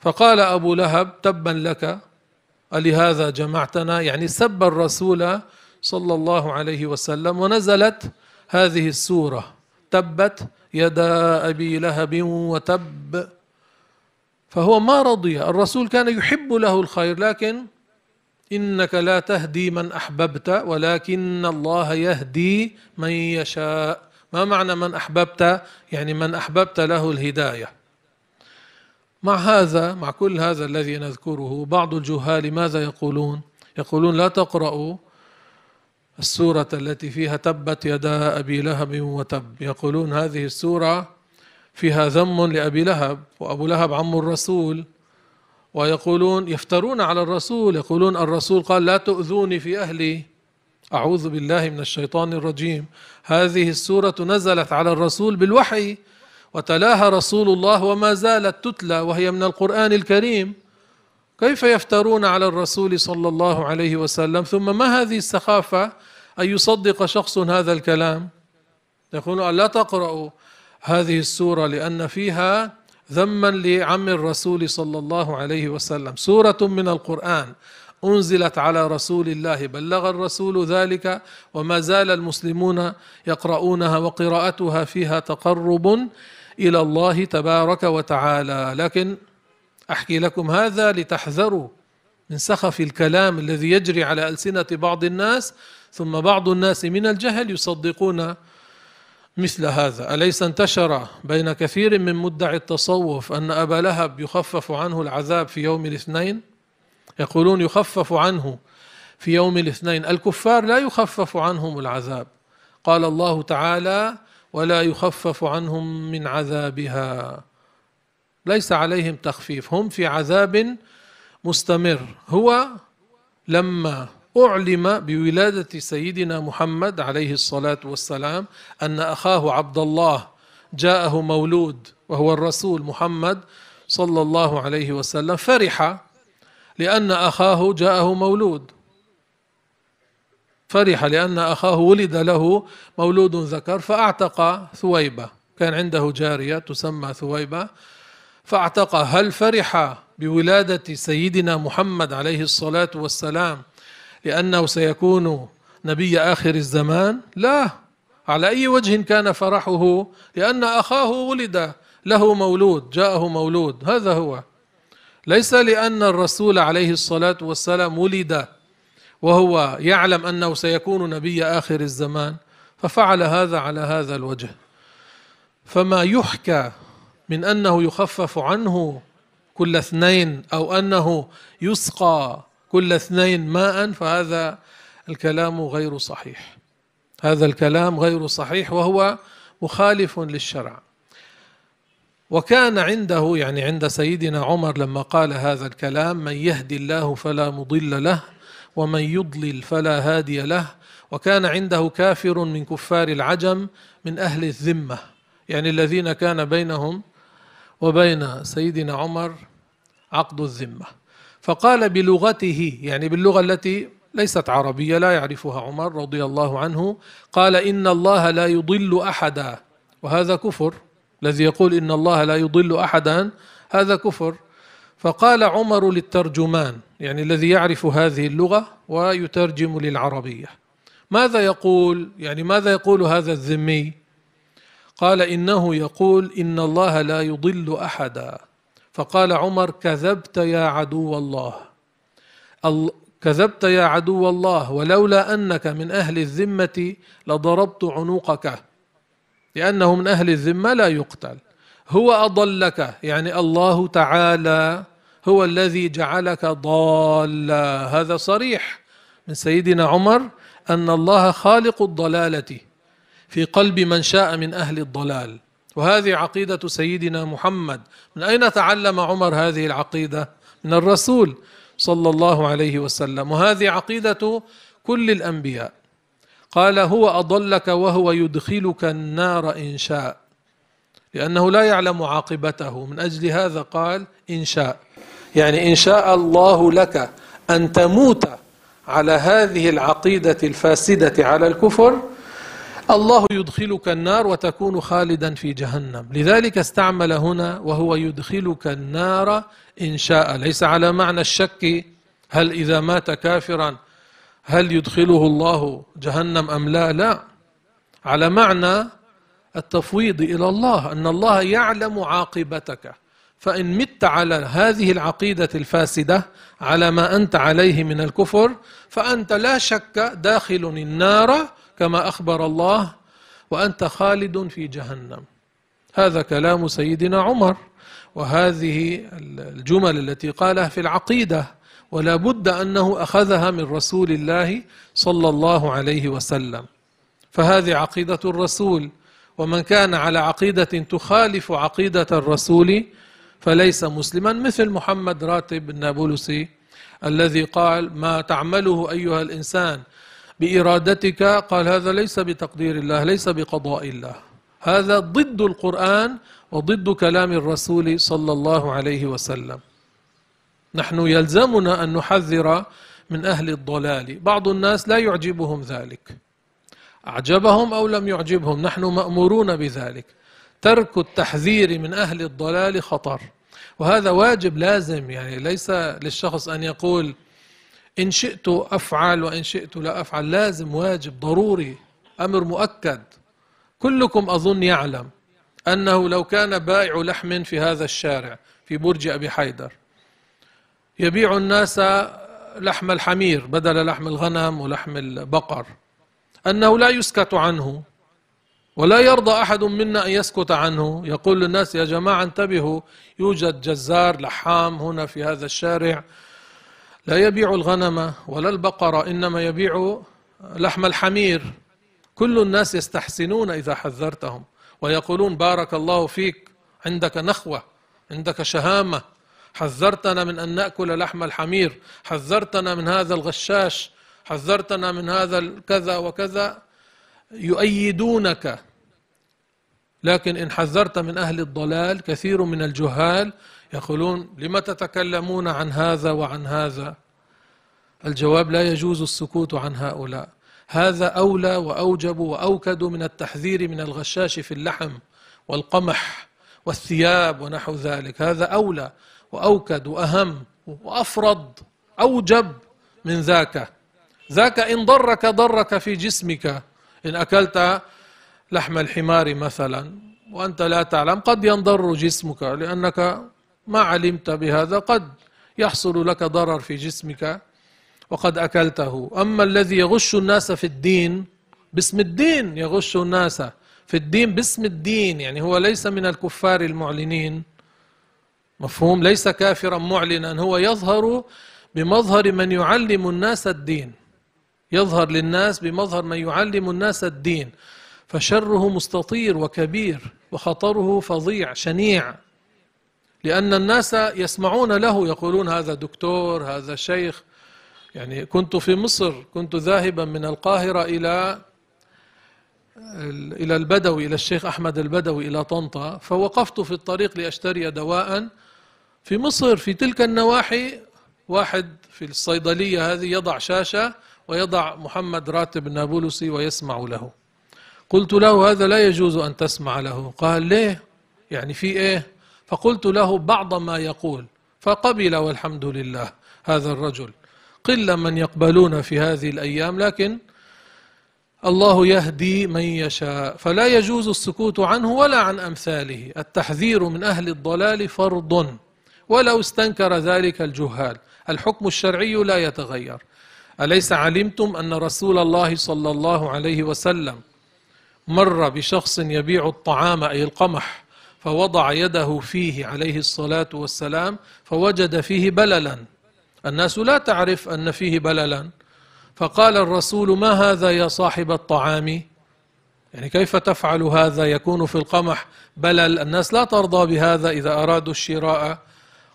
فقال ابو لهب تبا لك ألهذا جمعتنا يعني سب الرسول صلى الله عليه وسلم ونزلت هذه السوره تبت يدا ابي لهب وتب فهو ما رضي الرسول كان يحب له الخير لكن انك لا تهدي من احببت ولكن الله يهدي من يشاء ما معنى من احببت يعني من احببت له الهدايه مع هذا مع كل هذا الذي نذكره بعض الجهال ماذا يقولون يقولون لا تقرأوا السورة التي فيها تبت يدا أبي لهب وتب يقولون هذه السورة فيها ذم لأبي لهب وأبو لهب عم الرسول ويقولون يفترون على الرسول يقولون الرسول قال لا تؤذوني في أهلي أعوذ بالله من الشيطان الرجيم هذه السورة نزلت على الرسول بالوحي وتلاها رسول الله وما زالت تتلى وهي من القرآن الكريم كيف يفترون على الرسول صلى الله عليه وسلم ثم ما هذه السخافة أن يصدق شخص هذا الكلام يقول لا تقرأوا هذه السورة لأن فيها ذما لعم الرسول صلى الله عليه وسلم سورة من القرآن أنزلت على رسول الله بلغ الرسول ذلك وما زال المسلمون يقرؤونها وقراءتها فيها تقرب إلى الله تبارك وتعالى لكن أحكي لكم هذا لتحذروا من سخف الكلام الذي يجري على ألسنة بعض الناس ثم بعض الناس من الجهل يصدقون مثل هذا أليس انتشر بين كثير من مدعي التصوف أن أبا لهب يخفف عنه العذاب في يوم الاثنين يقولون يخفف عنه في يوم الاثنين الكفار لا يخفف عنهم العذاب قال الله تعالى ولا يخفف عنهم من عذابها ليس عليهم تخفيف هم في عذاب مستمر هو لما اعلم بولاده سيدنا محمد عليه الصلاه والسلام ان اخاه عبد الله جاءه مولود وهو الرسول محمد صلى الله عليه وسلم فرح لان اخاه جاءه مولود فرح لان اخاه ولد له مولود ذكر فاعتق ثويبه كان عنده جاريه تسمى ثويبه فاعتق هل فرح بولاده سيدنا محمد عليه الصلاه والسلام لأنه سيكون نبي آخر الزمان لا على أي وجه كان فرحه لأن أخاه ولد له مولود جاءه مولود هذا هو ليس لأن الرسول عليه الصلاة والسلام ولد وهو يعلم أنه سيكون نبي آخر الزمان ففعل هذا على هذا الوجه فما يحكى من أنه يخفف عنه كل اثنين أو أنه يسقى كل اثنين ماء فهذا الكلام غير صحيح هذا الكلام غير صحيح وهو مخالف للشرع وكان عنده يعني عند سيدنا عمر لما قال هذا الكلام من يهدي الله فلا مضل له ومن يضلل فلا هادي له وكان عنده كافر من كفار العجم من اهل الذمه يعني الذين كان بينهم وبين سيدنا عمر عقد الذمه فقال بلغته يعني باللغه التي ليست عربيه لا يعرفها عمر رضي الله عنه قال ان الله لا يضل احدا وهذا كفر الذي يقول ان الله لا يضل احدا هذا كفر فقال عمر للترجمان يعني الذي يعرف هذه اللغه ويترجم للعربيه ماذا يقول يعني ماذا يقول هذا الذمي قال انه يقول ان الله لا يضل احدا فقال عمر كذبت يا عدو الله كذبت يا عدو الله ولولا انك من اهل الذمه لضربت عنقك لانه من اهل الذمه لا يقتل هو اضلك يعني الله تعالى هو الذي جعلك ضالا هذا صريح من سيدنا عمر ان الله خالق الضلاله في قلب من شاء من اهل الضلال وهذه عقيدة سيدنا محمد من أين تعلم عمر هذه العقيدة؟ من الرسول صلى الله عليه وسلم وهذه عقيدة كل الأنبياء قال هو أضلك وهو يدخلك النار إن شاء لأنه لا يعلم عاقبته من أجل هذا قال إن شاء يعني إن شاء الله لك أن تموت على هذه العقيدة الفاسدة على الكفر الله يدخلك النار وتكون خالدا في جهنم لذلك استعمل هنا وهو يدخلك النار إن شاء ليس على معنى الشك هل إذا مات كافرا هل يدخله الله جهنم أم لا لا على معنى التفويض إلى الله أن الله يعلم عاقبتك فإن مت على هذه العقيدة الفاسدة على ما أنت عليه من الكفر فأنت لا شك داخل النار كما أخبر الله وأنت خالد في جهنم هذا كلام سيدنا عمر وهذه الجمل التي قالها في العقيدة ولا بد أنه أخذها من رسول الله صلى الله عليه وسلم فهذه عقيدة الرسول ومن كان على عقيدة تخالف عقيدة الرسول فليس مسلما مثل محمد راتب النابلسي الذي قال ما تعمله أيها الإنسان بإرادتك قال هذا ليس بتقدير الله ليس بقضاء الله هذا ضد القرآن وضد كلام الرسول صلى الله عليه وسلم نحن يلزمنا أن نحذر من أهل الضلال بعض الناس لا يعجبهم ذلك أعجبهم أو لم يعجبهم نحن مأمورون بذلك ترك التحذير من أهل الضلال خطر وهذا واجب لازم يعني ليس للشخص أن يقول إن شئت أفعل وإن شئت لا أفعل لازم واجب ضروري أمر مؤكد كلكم أظن يعلم أنه لو كان بائع لحم في هذا الشارع في برج أبي حيدر يبيع الناس لحم الحمير بدل لحم الغنم ولحم البقر أنه لا يسكت عنه ولا يرضى أحد منا أن يسكت عنه يقول للناس يا جماعة انتبهوا يوجد جزار لحام هنا في هذا الشارع لا يبيع الغنم ولا البقر إنما يبيع لحم الحمير كل الناس يستحسنون إذا حذرتهم ويقولون بارك الله فيك عندك نخوة عندك شهامة حذرتنا من أن نأكل لحم الحمير حذرتنا من هذا الغشاش حذرتنا من هذا كذا وكذا يؤيدونك لكن إن حذرت من أهل الضلال كثير من الجهال يقولون لما تتكلمون عن هذا وعن هذا الجواب لا يجوز السكوت عن هؤلاء هذا أولى وأوجب وأوكد من التحذير من الغشاش في اللحم والقمح والثياب ونحو ذلك هذا أولى وأوكد وأهم وأفرض أوجب من ذاك ذاك إن ضرك ضرك في جسمك إن أكلت لحم الحمار مثلا وأنت لا تعلم قد ينضر جسمك لأنك ما علمت بهذا قد يحصل لك ضرر في جسمك وقد أكلته أما الذي يغش الناس في الدين باسم الدين يغش الناس في الدين باسم الدين يعني هو ليس من الكفار المعلنين مفهوم ليس كافرا معلنا هو يظهر بمظهر من يعلم الناس الدين يظهر للناس بمظهر من يعلم الناس الدين فشره مستطير وكبير وخطره فظيع شنيع لأن الناس يسمعون له يقولون هذا دكتور هذا شيخ يعني كنت في مصر كنت ذاهبا من القاهرة إلى إلى البدوي إلى الشيخ أحمد البدوي إلى طنطا فوقفت في الطريق لأشتري دواء في مصر في تلك النواحي واحد في الصيدلية هذه يضع شاشة ويضع محمد راتب النابلسي ويسمع له قلت له هذا لا يجوز أن تسمع له قال ليه يعني في إيه فقلت له بعض ما يقول فقبل والحمد لله هذا الرجل قل من يقبلون في هذه الأيام لكن الله يهدي من يشاء فلا يجوز السكوت عنه ولا عن أمثاله التحذير من أهل الضلال فرض ولو استنكر ذلك الجهال الحكم الشرعي لا يتغير أليس علمتم أن رسول الله صلى الله عليه وسلم مر بشخص يبيع الطعام أي القمح فوضع يده فيه عليه الصلاة والسلام فوجد فيه بللا الناس لا تعرف أن فيه بللا فقال الرسول ما هذا يا صاحب الطعام يعني كيف تفعل هذا يكون في القمح بلل الناس لا ترضى بهذا إذا أرادوا الشراء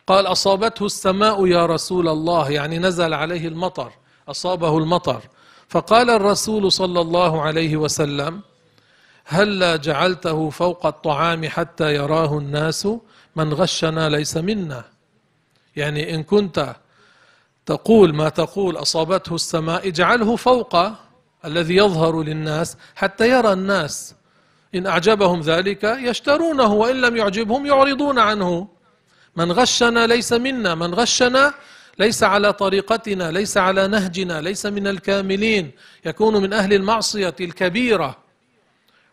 قال أصابته السماء يا رسول الله يعني نزل عليه المطر أصابه المطر فقال الرسول صلى الله عليه وسلم هلا جعلته فوق الطعام حتى يراه الناس من غشنا ليس منا يعني إن كنت تقول ما تقول أصابته السماء اجعله فوق الذي يظهر للناس حتى يرى الناس إن أعجبهم ذلك يشترونه وإن لم يعجبهم يعرضون عنه من غشنا ليس منا من غشنا ليس على طريقتنا ليس على نهجنا ليس من الكاملين يكون من أهل المعصية الكبيرة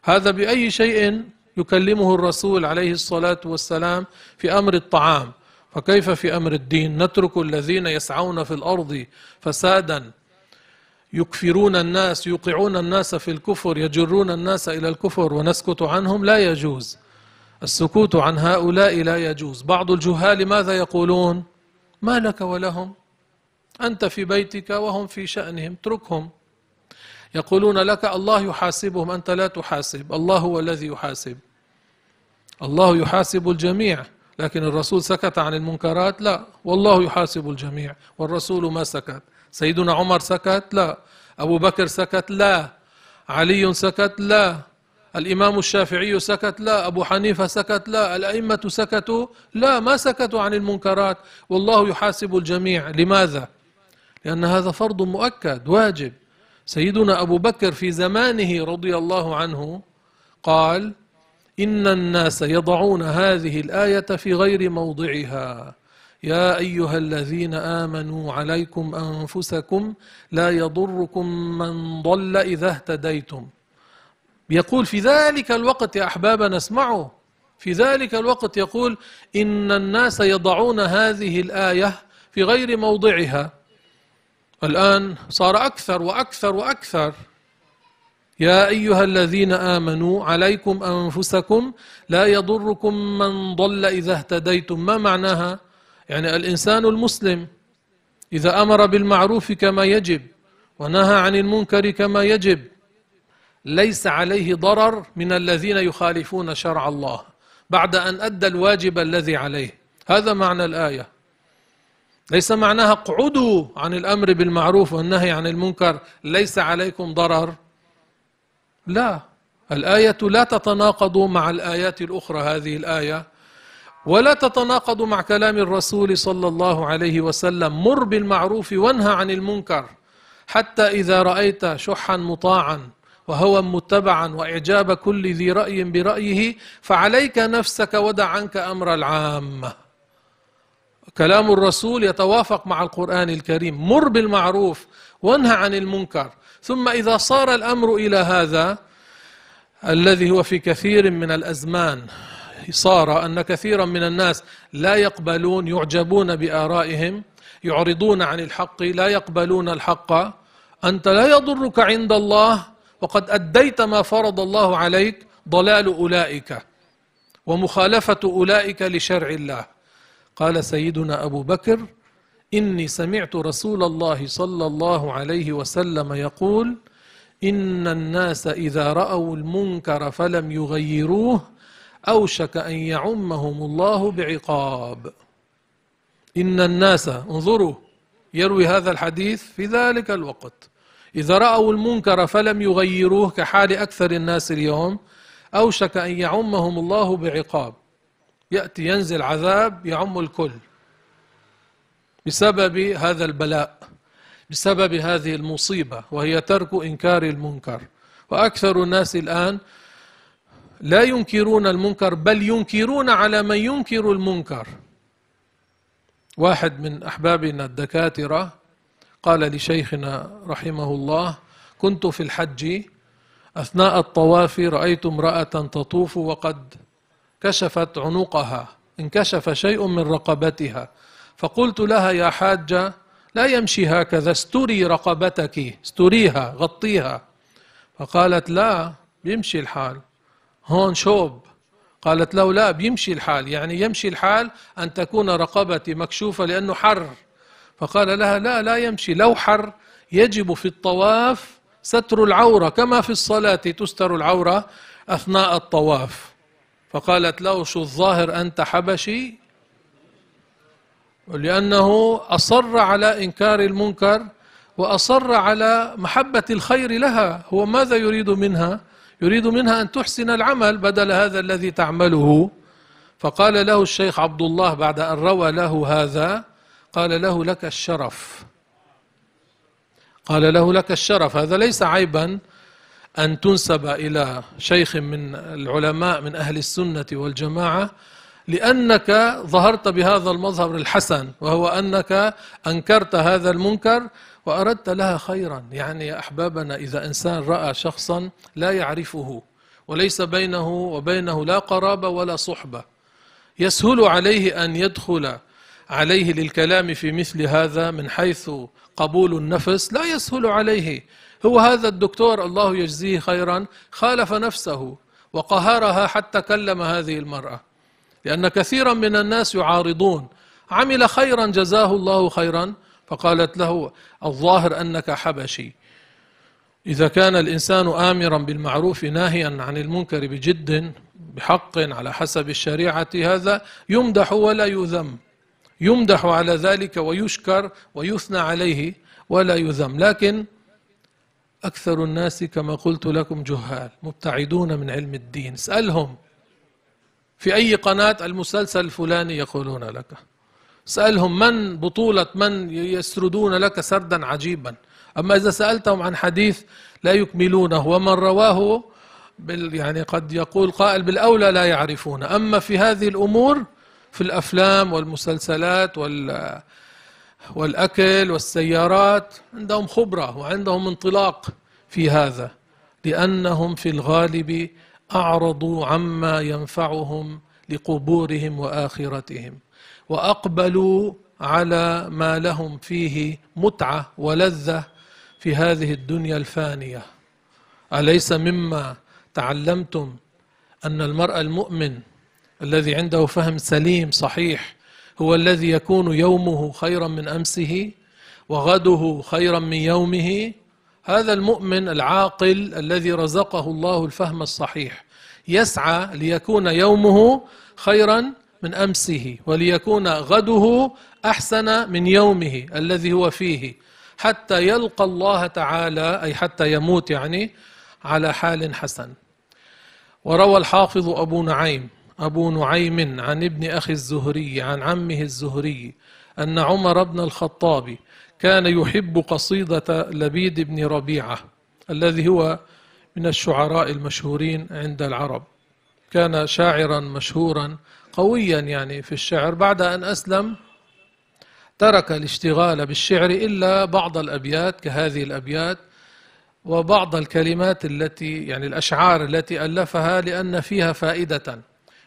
هذا بأي شيء يكلمه الرسول عليه الصلاة والسلام في أمر الطعام فكيف في أمر الدين نترك الذين يسعون في الأرض فسادا يكفرون الناس يوقعون الناس في الكفر يجرون الناس إلى الكفر ونسكت عنهم لا يجوز السكوت عن هؤلاء لا يجوز بعض الجهال ماذا يقولون ما لك ولهم أنت في بيتك وهم في شأنهم اتركهم يقولون لك الله يحاسبهم أنت لا تحاسب الله هو الذي يحاسب الله يحاسب الجميع لكن الرسول سكت عن المنكرات لا والله يحاسب الجميع والرسول ما سكت سيدنا عمر سكت لا أبو بكر سكت لا علي سكت لا الإمام الشافعي سكت لا أبو حنيفة سكت لا الأئمة سكتوا لا ما سكتوا عن المنكرات والله يحاسب الجميع لماذا؟ لأن هذا فرض مؤكد واجب سيدنا أبو بكر في زمانه رضي الله عنه قال إن الناس يضعون هذه الآية في غير موضعها يا أيها الذين آمنوا عليكم أنفسكم لا يضركم من ضل إذا اهتديتم يقول في ذلك الوقت يا أحبابنا اسمعوا في ذلك الوقت يقول إن الناس يضعون هذه الآية في غير موضعها الآن صار أكثر وأكثر وأكثر يا أيها الذين آمنوا عليكم أنفسكم لا يضركم من ضل إذا اهتديتم ما معناها؟ يعني الإنسان المسلم إذا أمر بالمعروف كما يجب ونهى عن المنكر كما يجب ليس عليه ضرر من الذين يخالفون شرع الله بعد أن أدى الواجب الذي عليه هذا معنى الآية ليس معناها اقعدوا عن الامر بالمعروف والنهي عن المنكر ليس عليكم ضرر لا الايه لا تتناقض مع الايات الاخرى هذه الايه ولا تتناقض مع كلام الرسول صلى الله عليه وسلم مر بالمعروف وانهى عن المنكر حتى اذا رايت شحا مطاعا وهوى متبعا واعجاب كل ذي راي برايه فعليك نفسك ودع عنك امر العامه كلام الرسول يتوافق مع القرآن الكريم مر بالمعروف وانهى عن المنكر ثم إذا صار الأمر إلى هذا الذي هو في كثير من الأزمان صار أن كثيرا من الناس لا يقبلون يعجبون بآرائهم يعرضون عن الحق لا يقبلون الحق أنت لا يضرك عند الله وقد أديت ما فرض الله عليك ضلال أولئك ومخالفة أولئك لشرع الله قال سيدنا أبو بكر إني سمعت رسول الله صلى الله عليه وسلم يقول إن الناس إذا رأوا المنكر فلم يغيروه أوشك أن يعمهم الله بعقاب إن الناس انظروا يروي هذا الحديث في ذلك الوقت إذا رأوا المنكر فلم يغيروه كحال أكثر الناس اليوم أوشك أن يعمهم الله بعقاب يأتي ينزل عذاب يعم الكل بسبب هذا البلاء بسبب هذه المصيبة وهي ترك إنكار المنكر وأكثر الناس الآن لا ينكرون المنكر بل ينكرون على من ينكر المنكر واحد من أحبابنا الدكاترة قال لشيخنا رحمه الله كنت في الحج أثناء الطواف رأيت امرأة تطوف وقد كشفت عنقها انكشف شيء من رقبتها فقلت لها يا حاجة لا يمشي هكذا استري رقبتك استريها غطيها فقالت لا بيمشي الحال هون شوب قالت له لا بيمشي الحال يعني يمشي الحال أن تكون رقبتي مكشوفة لأنه حر فقال لها لا لا يمشي لو حر يجب في الطواف ستر العورة كما في الصلاة تستر العورة أثناء الطواف فقالت له شو الظاهر أنت حبشي لأنه أصر على إنكار المنكر وأصر على محبة الخير لها هو ماذا يريد منها يريد منها أن تحسن العمل بدل هذا الذي تعمله فقال له الشيخ عبد الله بعد أن روى له هذا قال له لك الشرف قال له لك الشرف هذا ليس عيبا أن تنسب إلى شيخ من العلماء من أهل السنة والجماعة لأنك ظهرت بهذا المظهر الحسن وهو أنك أنكرت هذا المنكر وأردت لها خيرا يعني يا أحبابنا إذا إنسان رأى شخصا لا يعرفه وليس بينه وبينه لا قرابة ولا صحبة يسهل عليه أن يدخل عليه للكلام في مثل هذا من حيث قبول النفس لا يسهل عليه هو هذا الدكتور الله يجزيه خيرا خالف نفسه وقهرها حتى كلم هذه المرأة لأن كثيرا من الناس يعارضون عمل خيرا جزاه الله خيرا فقالت له الظاهر أنك حبشي إذا كان الإنسان آمرا بالمعروف ناهيا عن المنكر بجد بحق على حسب الشريعة هذا يمدح ولا يذم يمدح على ذلك ويشكر ويثنى عليه ولا يذم لكن أكثر الناس كما قلت لكم جهال مبتعدون من علم الدين اسألهم في أي قناة المسلسل الفلاني يقولون لك اسألهم من بطولة من يسردون لك سردا عجيبا أما إذا سألتهم عن حديث لا يكملونه ومن رواه بال يعني قد يقول قائل بالأولى لا يعرفون أما في هذه الأمور في الأفلام والمسلسلات وال والأكل والسيارات عندهم خبرة وعندهم انطلاق في هذا لأنهم في الغالب أعرضوا عما ينفعهم لقبورهم وآخرتهم وأقبلوا على ما لهم فيه متعة ولذة في هذه الدنيا الفانية أليس مما تعلمتم أن المرء المؤمن الذي عنده فهم سليم صحيح هو الذي يكون يومه خيرا من امسه وغده خيرا من يومه هذا المؤمن العاقل الذي رزقه الله الفهم الصحيح يسعى ليكون يومه خيرا من امسه وليكون غده احسن من يومه الذي هو فيه حتى يلقى الله تعالى اي حتى يموت يعني على حال حسن وروى الحافظ ابو نعيم أبو نعيم عن ابن أخي الزهري عن عمه الزهري أن عمر بن الخطاب كان يحب قصيدة لبيد بن ربيعة الذي هو من الشعراء المشهورين عند العرب كان شاعرا مشهورا قويا يعني في الشعر بعد أن أسلم ترك الاشتغال بالشعر إلا بعض الأبيات كهذه الأبيات وبعض الكلمات التي يعني الأشعار التي ألفها لأن فيها فائدة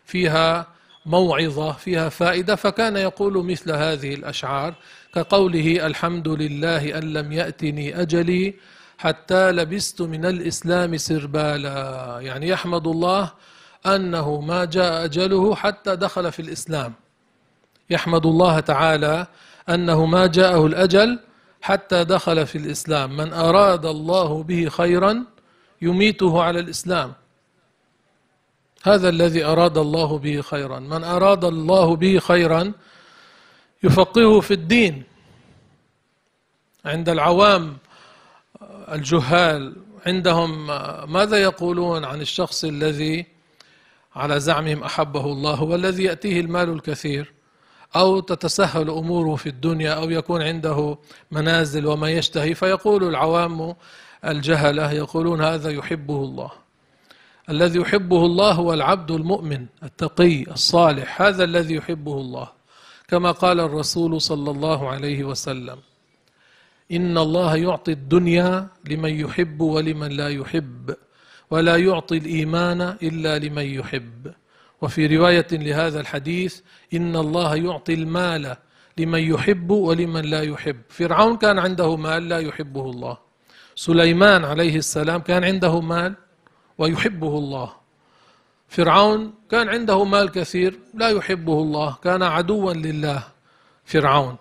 فيها موعظة فيها فائدة فكان يقول مثل هذه الأشعار كقوله الحمد لله أن لم يأتني أجلي حتى لبست من الإسلام سربالا يعني يحمد الله أنه ما جاء أجله حتى دخل في الإسلام يحمد الله تعالى أنه ما جاءه الأجل حتى دخل في الإسلام من أراد الله به خيرا يميته على الإسلام هذا الذي أراد الله به خيرا من أراد الله به خيرا يفقهه في الدين عند العوام الجهال عندهم ماذا يقولون عن الشخص الذي على زعمهم أحبه الله والذي يأتيه المال الكثير أو تتسهل أموره في الدنيا أو يكون عنده منازل وما يشتهي فيقول العوام الجهلة يقولون هذا يحبه الله الذي يحبه الله هو العبد المؤمن التقي الصالح هذا الذي يحبه الله كما قال الرسول صلى الله عليه وسلم إن الله يعطي الدنيا لمن يحب ولمن لا يحب ولا يعطي الإيمان إلا لمن يحب وفي رواية لهذا الحديث إن الله يعطي المال لمن يحب ولمن لا يحب فرعون كان عنده مال لا يحبه الله سليمان عليه السلام كان عنده مال ويحبه الله فرعون كان عنده مال كثير لا يحبه الله كان عدوا لله فرعون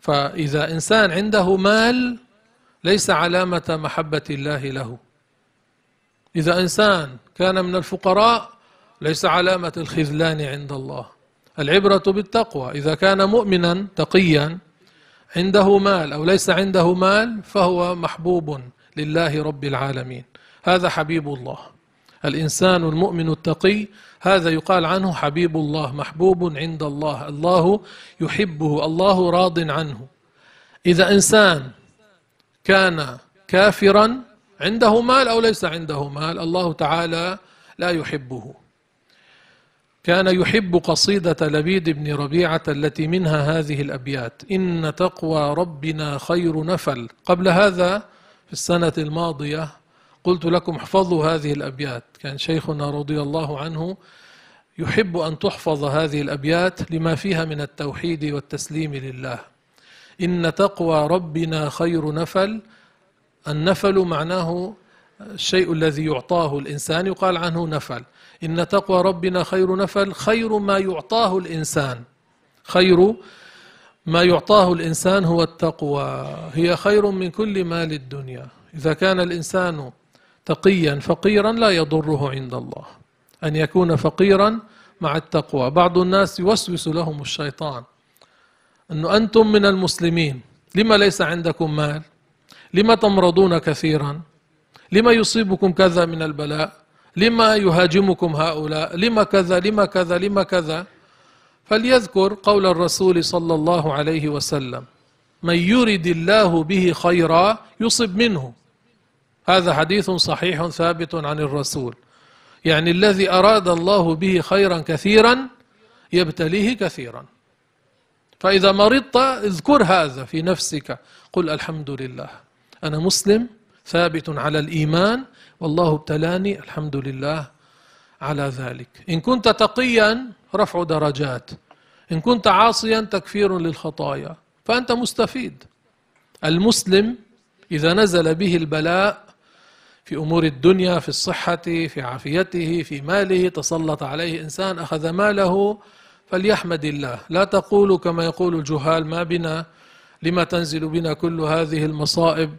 فإذا إنسان عنده مال ليس علامة محبة الله له إذا إنسان كان من الفقراء ليس علامة الخذلان عند الله العبرة بالتقوى إذا كان مؤمنا تقيا عنده مال أو ليس عنده مال فهو محبوب لله رب العالمين هذا حبيب الله الإنسان المؤمن التقي هذا يقال عنه حبيب الله محبوب عند الله الله يحبه الله راض عنه إذا إنسان كان كافرا عنده مال أو ليس عنده مال الله تعالى لا يحبه كان يحب قصيدة لبيد بن ربيعة التي منها هذه الأبيات إن تقوى ربنا خير نفل قبل هذا في السنة الماضية قلت لكم احفظوا هذه الأبيات كان شيخنا رضي الله عنه يحب أن تحفظ هذه الأبيات لما فيها من التوحيد والتسليم لله إن تقوى ربنا خير نفل النفل معناه الشيء الذي يعطاه الإنسان يقال عنه نفل إن تقوى ربنا خير نفل خير ما يعطاه الإنسان خير ما يعطاه الإنسان هو التقوى هي خير من كل مال الدنيا إذا كان الإنسان تقيا فقيرا لا يضره عند الله أن يكون فقيرا مع التقوى بعض الناس يوسوس لهم الشيطان أنه أنتم من المسلمين لما ليس عندكم مال لما تمرضون كثيرا لما يصيبكم كذا من البلاء لما يهاجمكم هؤلاء لما كذا لما كذا لما كذا فليذكر قول الرسول صلى الله عليه وسلم من يرد الله به خيرا يصب منه هذا حديث صحيح ثابت عن الرسول يعني الذي أراد الله به خيرا كثيرا يبتليه كثيرا فإذا مرضت اذكر هذا في نفسك قل الحمد لله أنا مسلم ثابت على الإيمان والله ابتلاني الحمد لله على ذلك إن كنت تقيا رفع درجات إن كنت عاصيا تكفير للخطايا فأنت مستفيد المسلم إذا نزل به البلاء في امور الدنيا في الصحه في عافيته في ماله تسلط عليه انسان اخذ ماله فليحمد الله لا تقولوا كما يقول الجهال ما بنا لما تنزل بنا كل هذه المصائب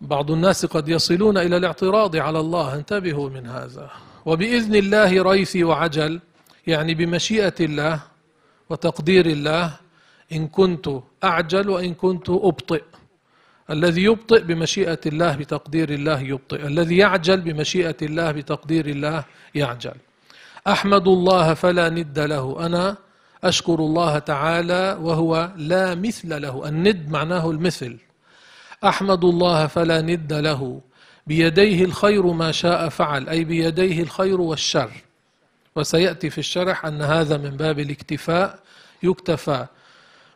بعض الناس قد يصلون الى الاعتراض على الله انتبهوا من هذا وباذن الله ريثي وعجل يعني بمشيئه الله وتقدير الله ان كنت اعجل وان كنت ابطئ الذي يبطئ بمشيئة الله بتقدير الله يبطئ الذي يعجل بمشيئة الله بتقدير الله يعجل أحمد الله فلا ند له أنا أشكر الله تعالى وهو لا مثل له الند معناه المثل أحمد الله فلا ند له بيديه الخير ما شاء فعل أي بيديه الخير والشر وسيأتي في الشرح أن هذا من باب الاكتفاء يكتفى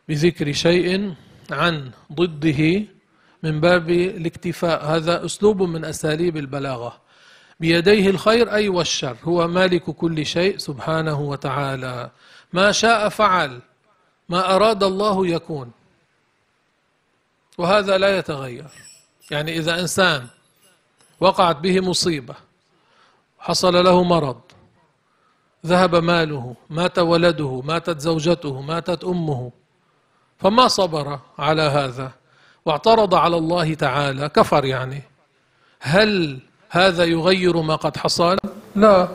بذكر شيء عن ضده من باب الاكتفاء هذا أسلوب من أساليب البلاغة بيديه الخير أي والشر هو مالك كل شيء سبحانه وتعالى ما شاء فعل ما أراد الله يكون وهذا لا يتغير يعني إذا إنسان وقعت به مصيبة حصل له مرض ذهب ماله مات ولده ماتت زوجته ماتت أمه فما صبر على هذا واعترض على الله تعالى كفر يعني هل هذا يغير ما قد حصل لا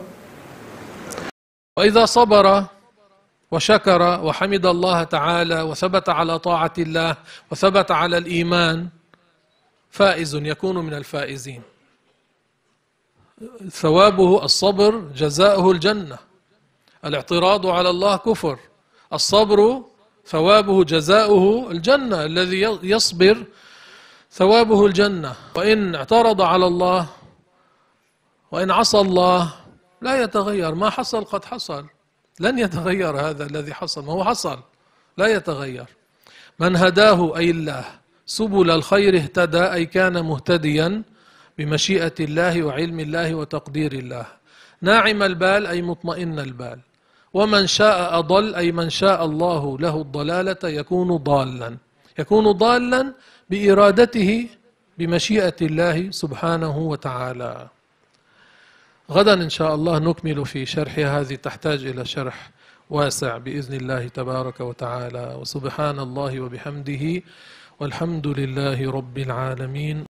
وإذا صبر وشكر وحمد الله تعالى وثبت على طاعة الله وثبت على الإيمان فائز يكون من الفائزين ثوابه الصبر جزاؤه الجنة الاعتراض على الله كفر الصبر ثوابه جزاؤه الجنة الذي يصبر ثوابه الجنة وإن اعترض على الله وإن عصى الله لا يتغير ما حصل قد حصل لن يتغير هذا الذي حصل ما هو حصل لا يتغير من هداه أي الله سبل الخير اهتدى أي كان مهتديا بمشيئة الله وعلم الله وتقدير الله ناعم البال أي مطمئن البال ومن شاء أضل أي من شاء الله له الضلالة يكون ضالا يكون ضالا بإرادته بمشيئة الله سبحانه وتعالى غدا إن شاء الله نكمل في شرحها هذه تحتاج إلى شرح واسع بإذن الله تبارك وتعالى وسبحان الله وبحمده والحمد لله رب العالمين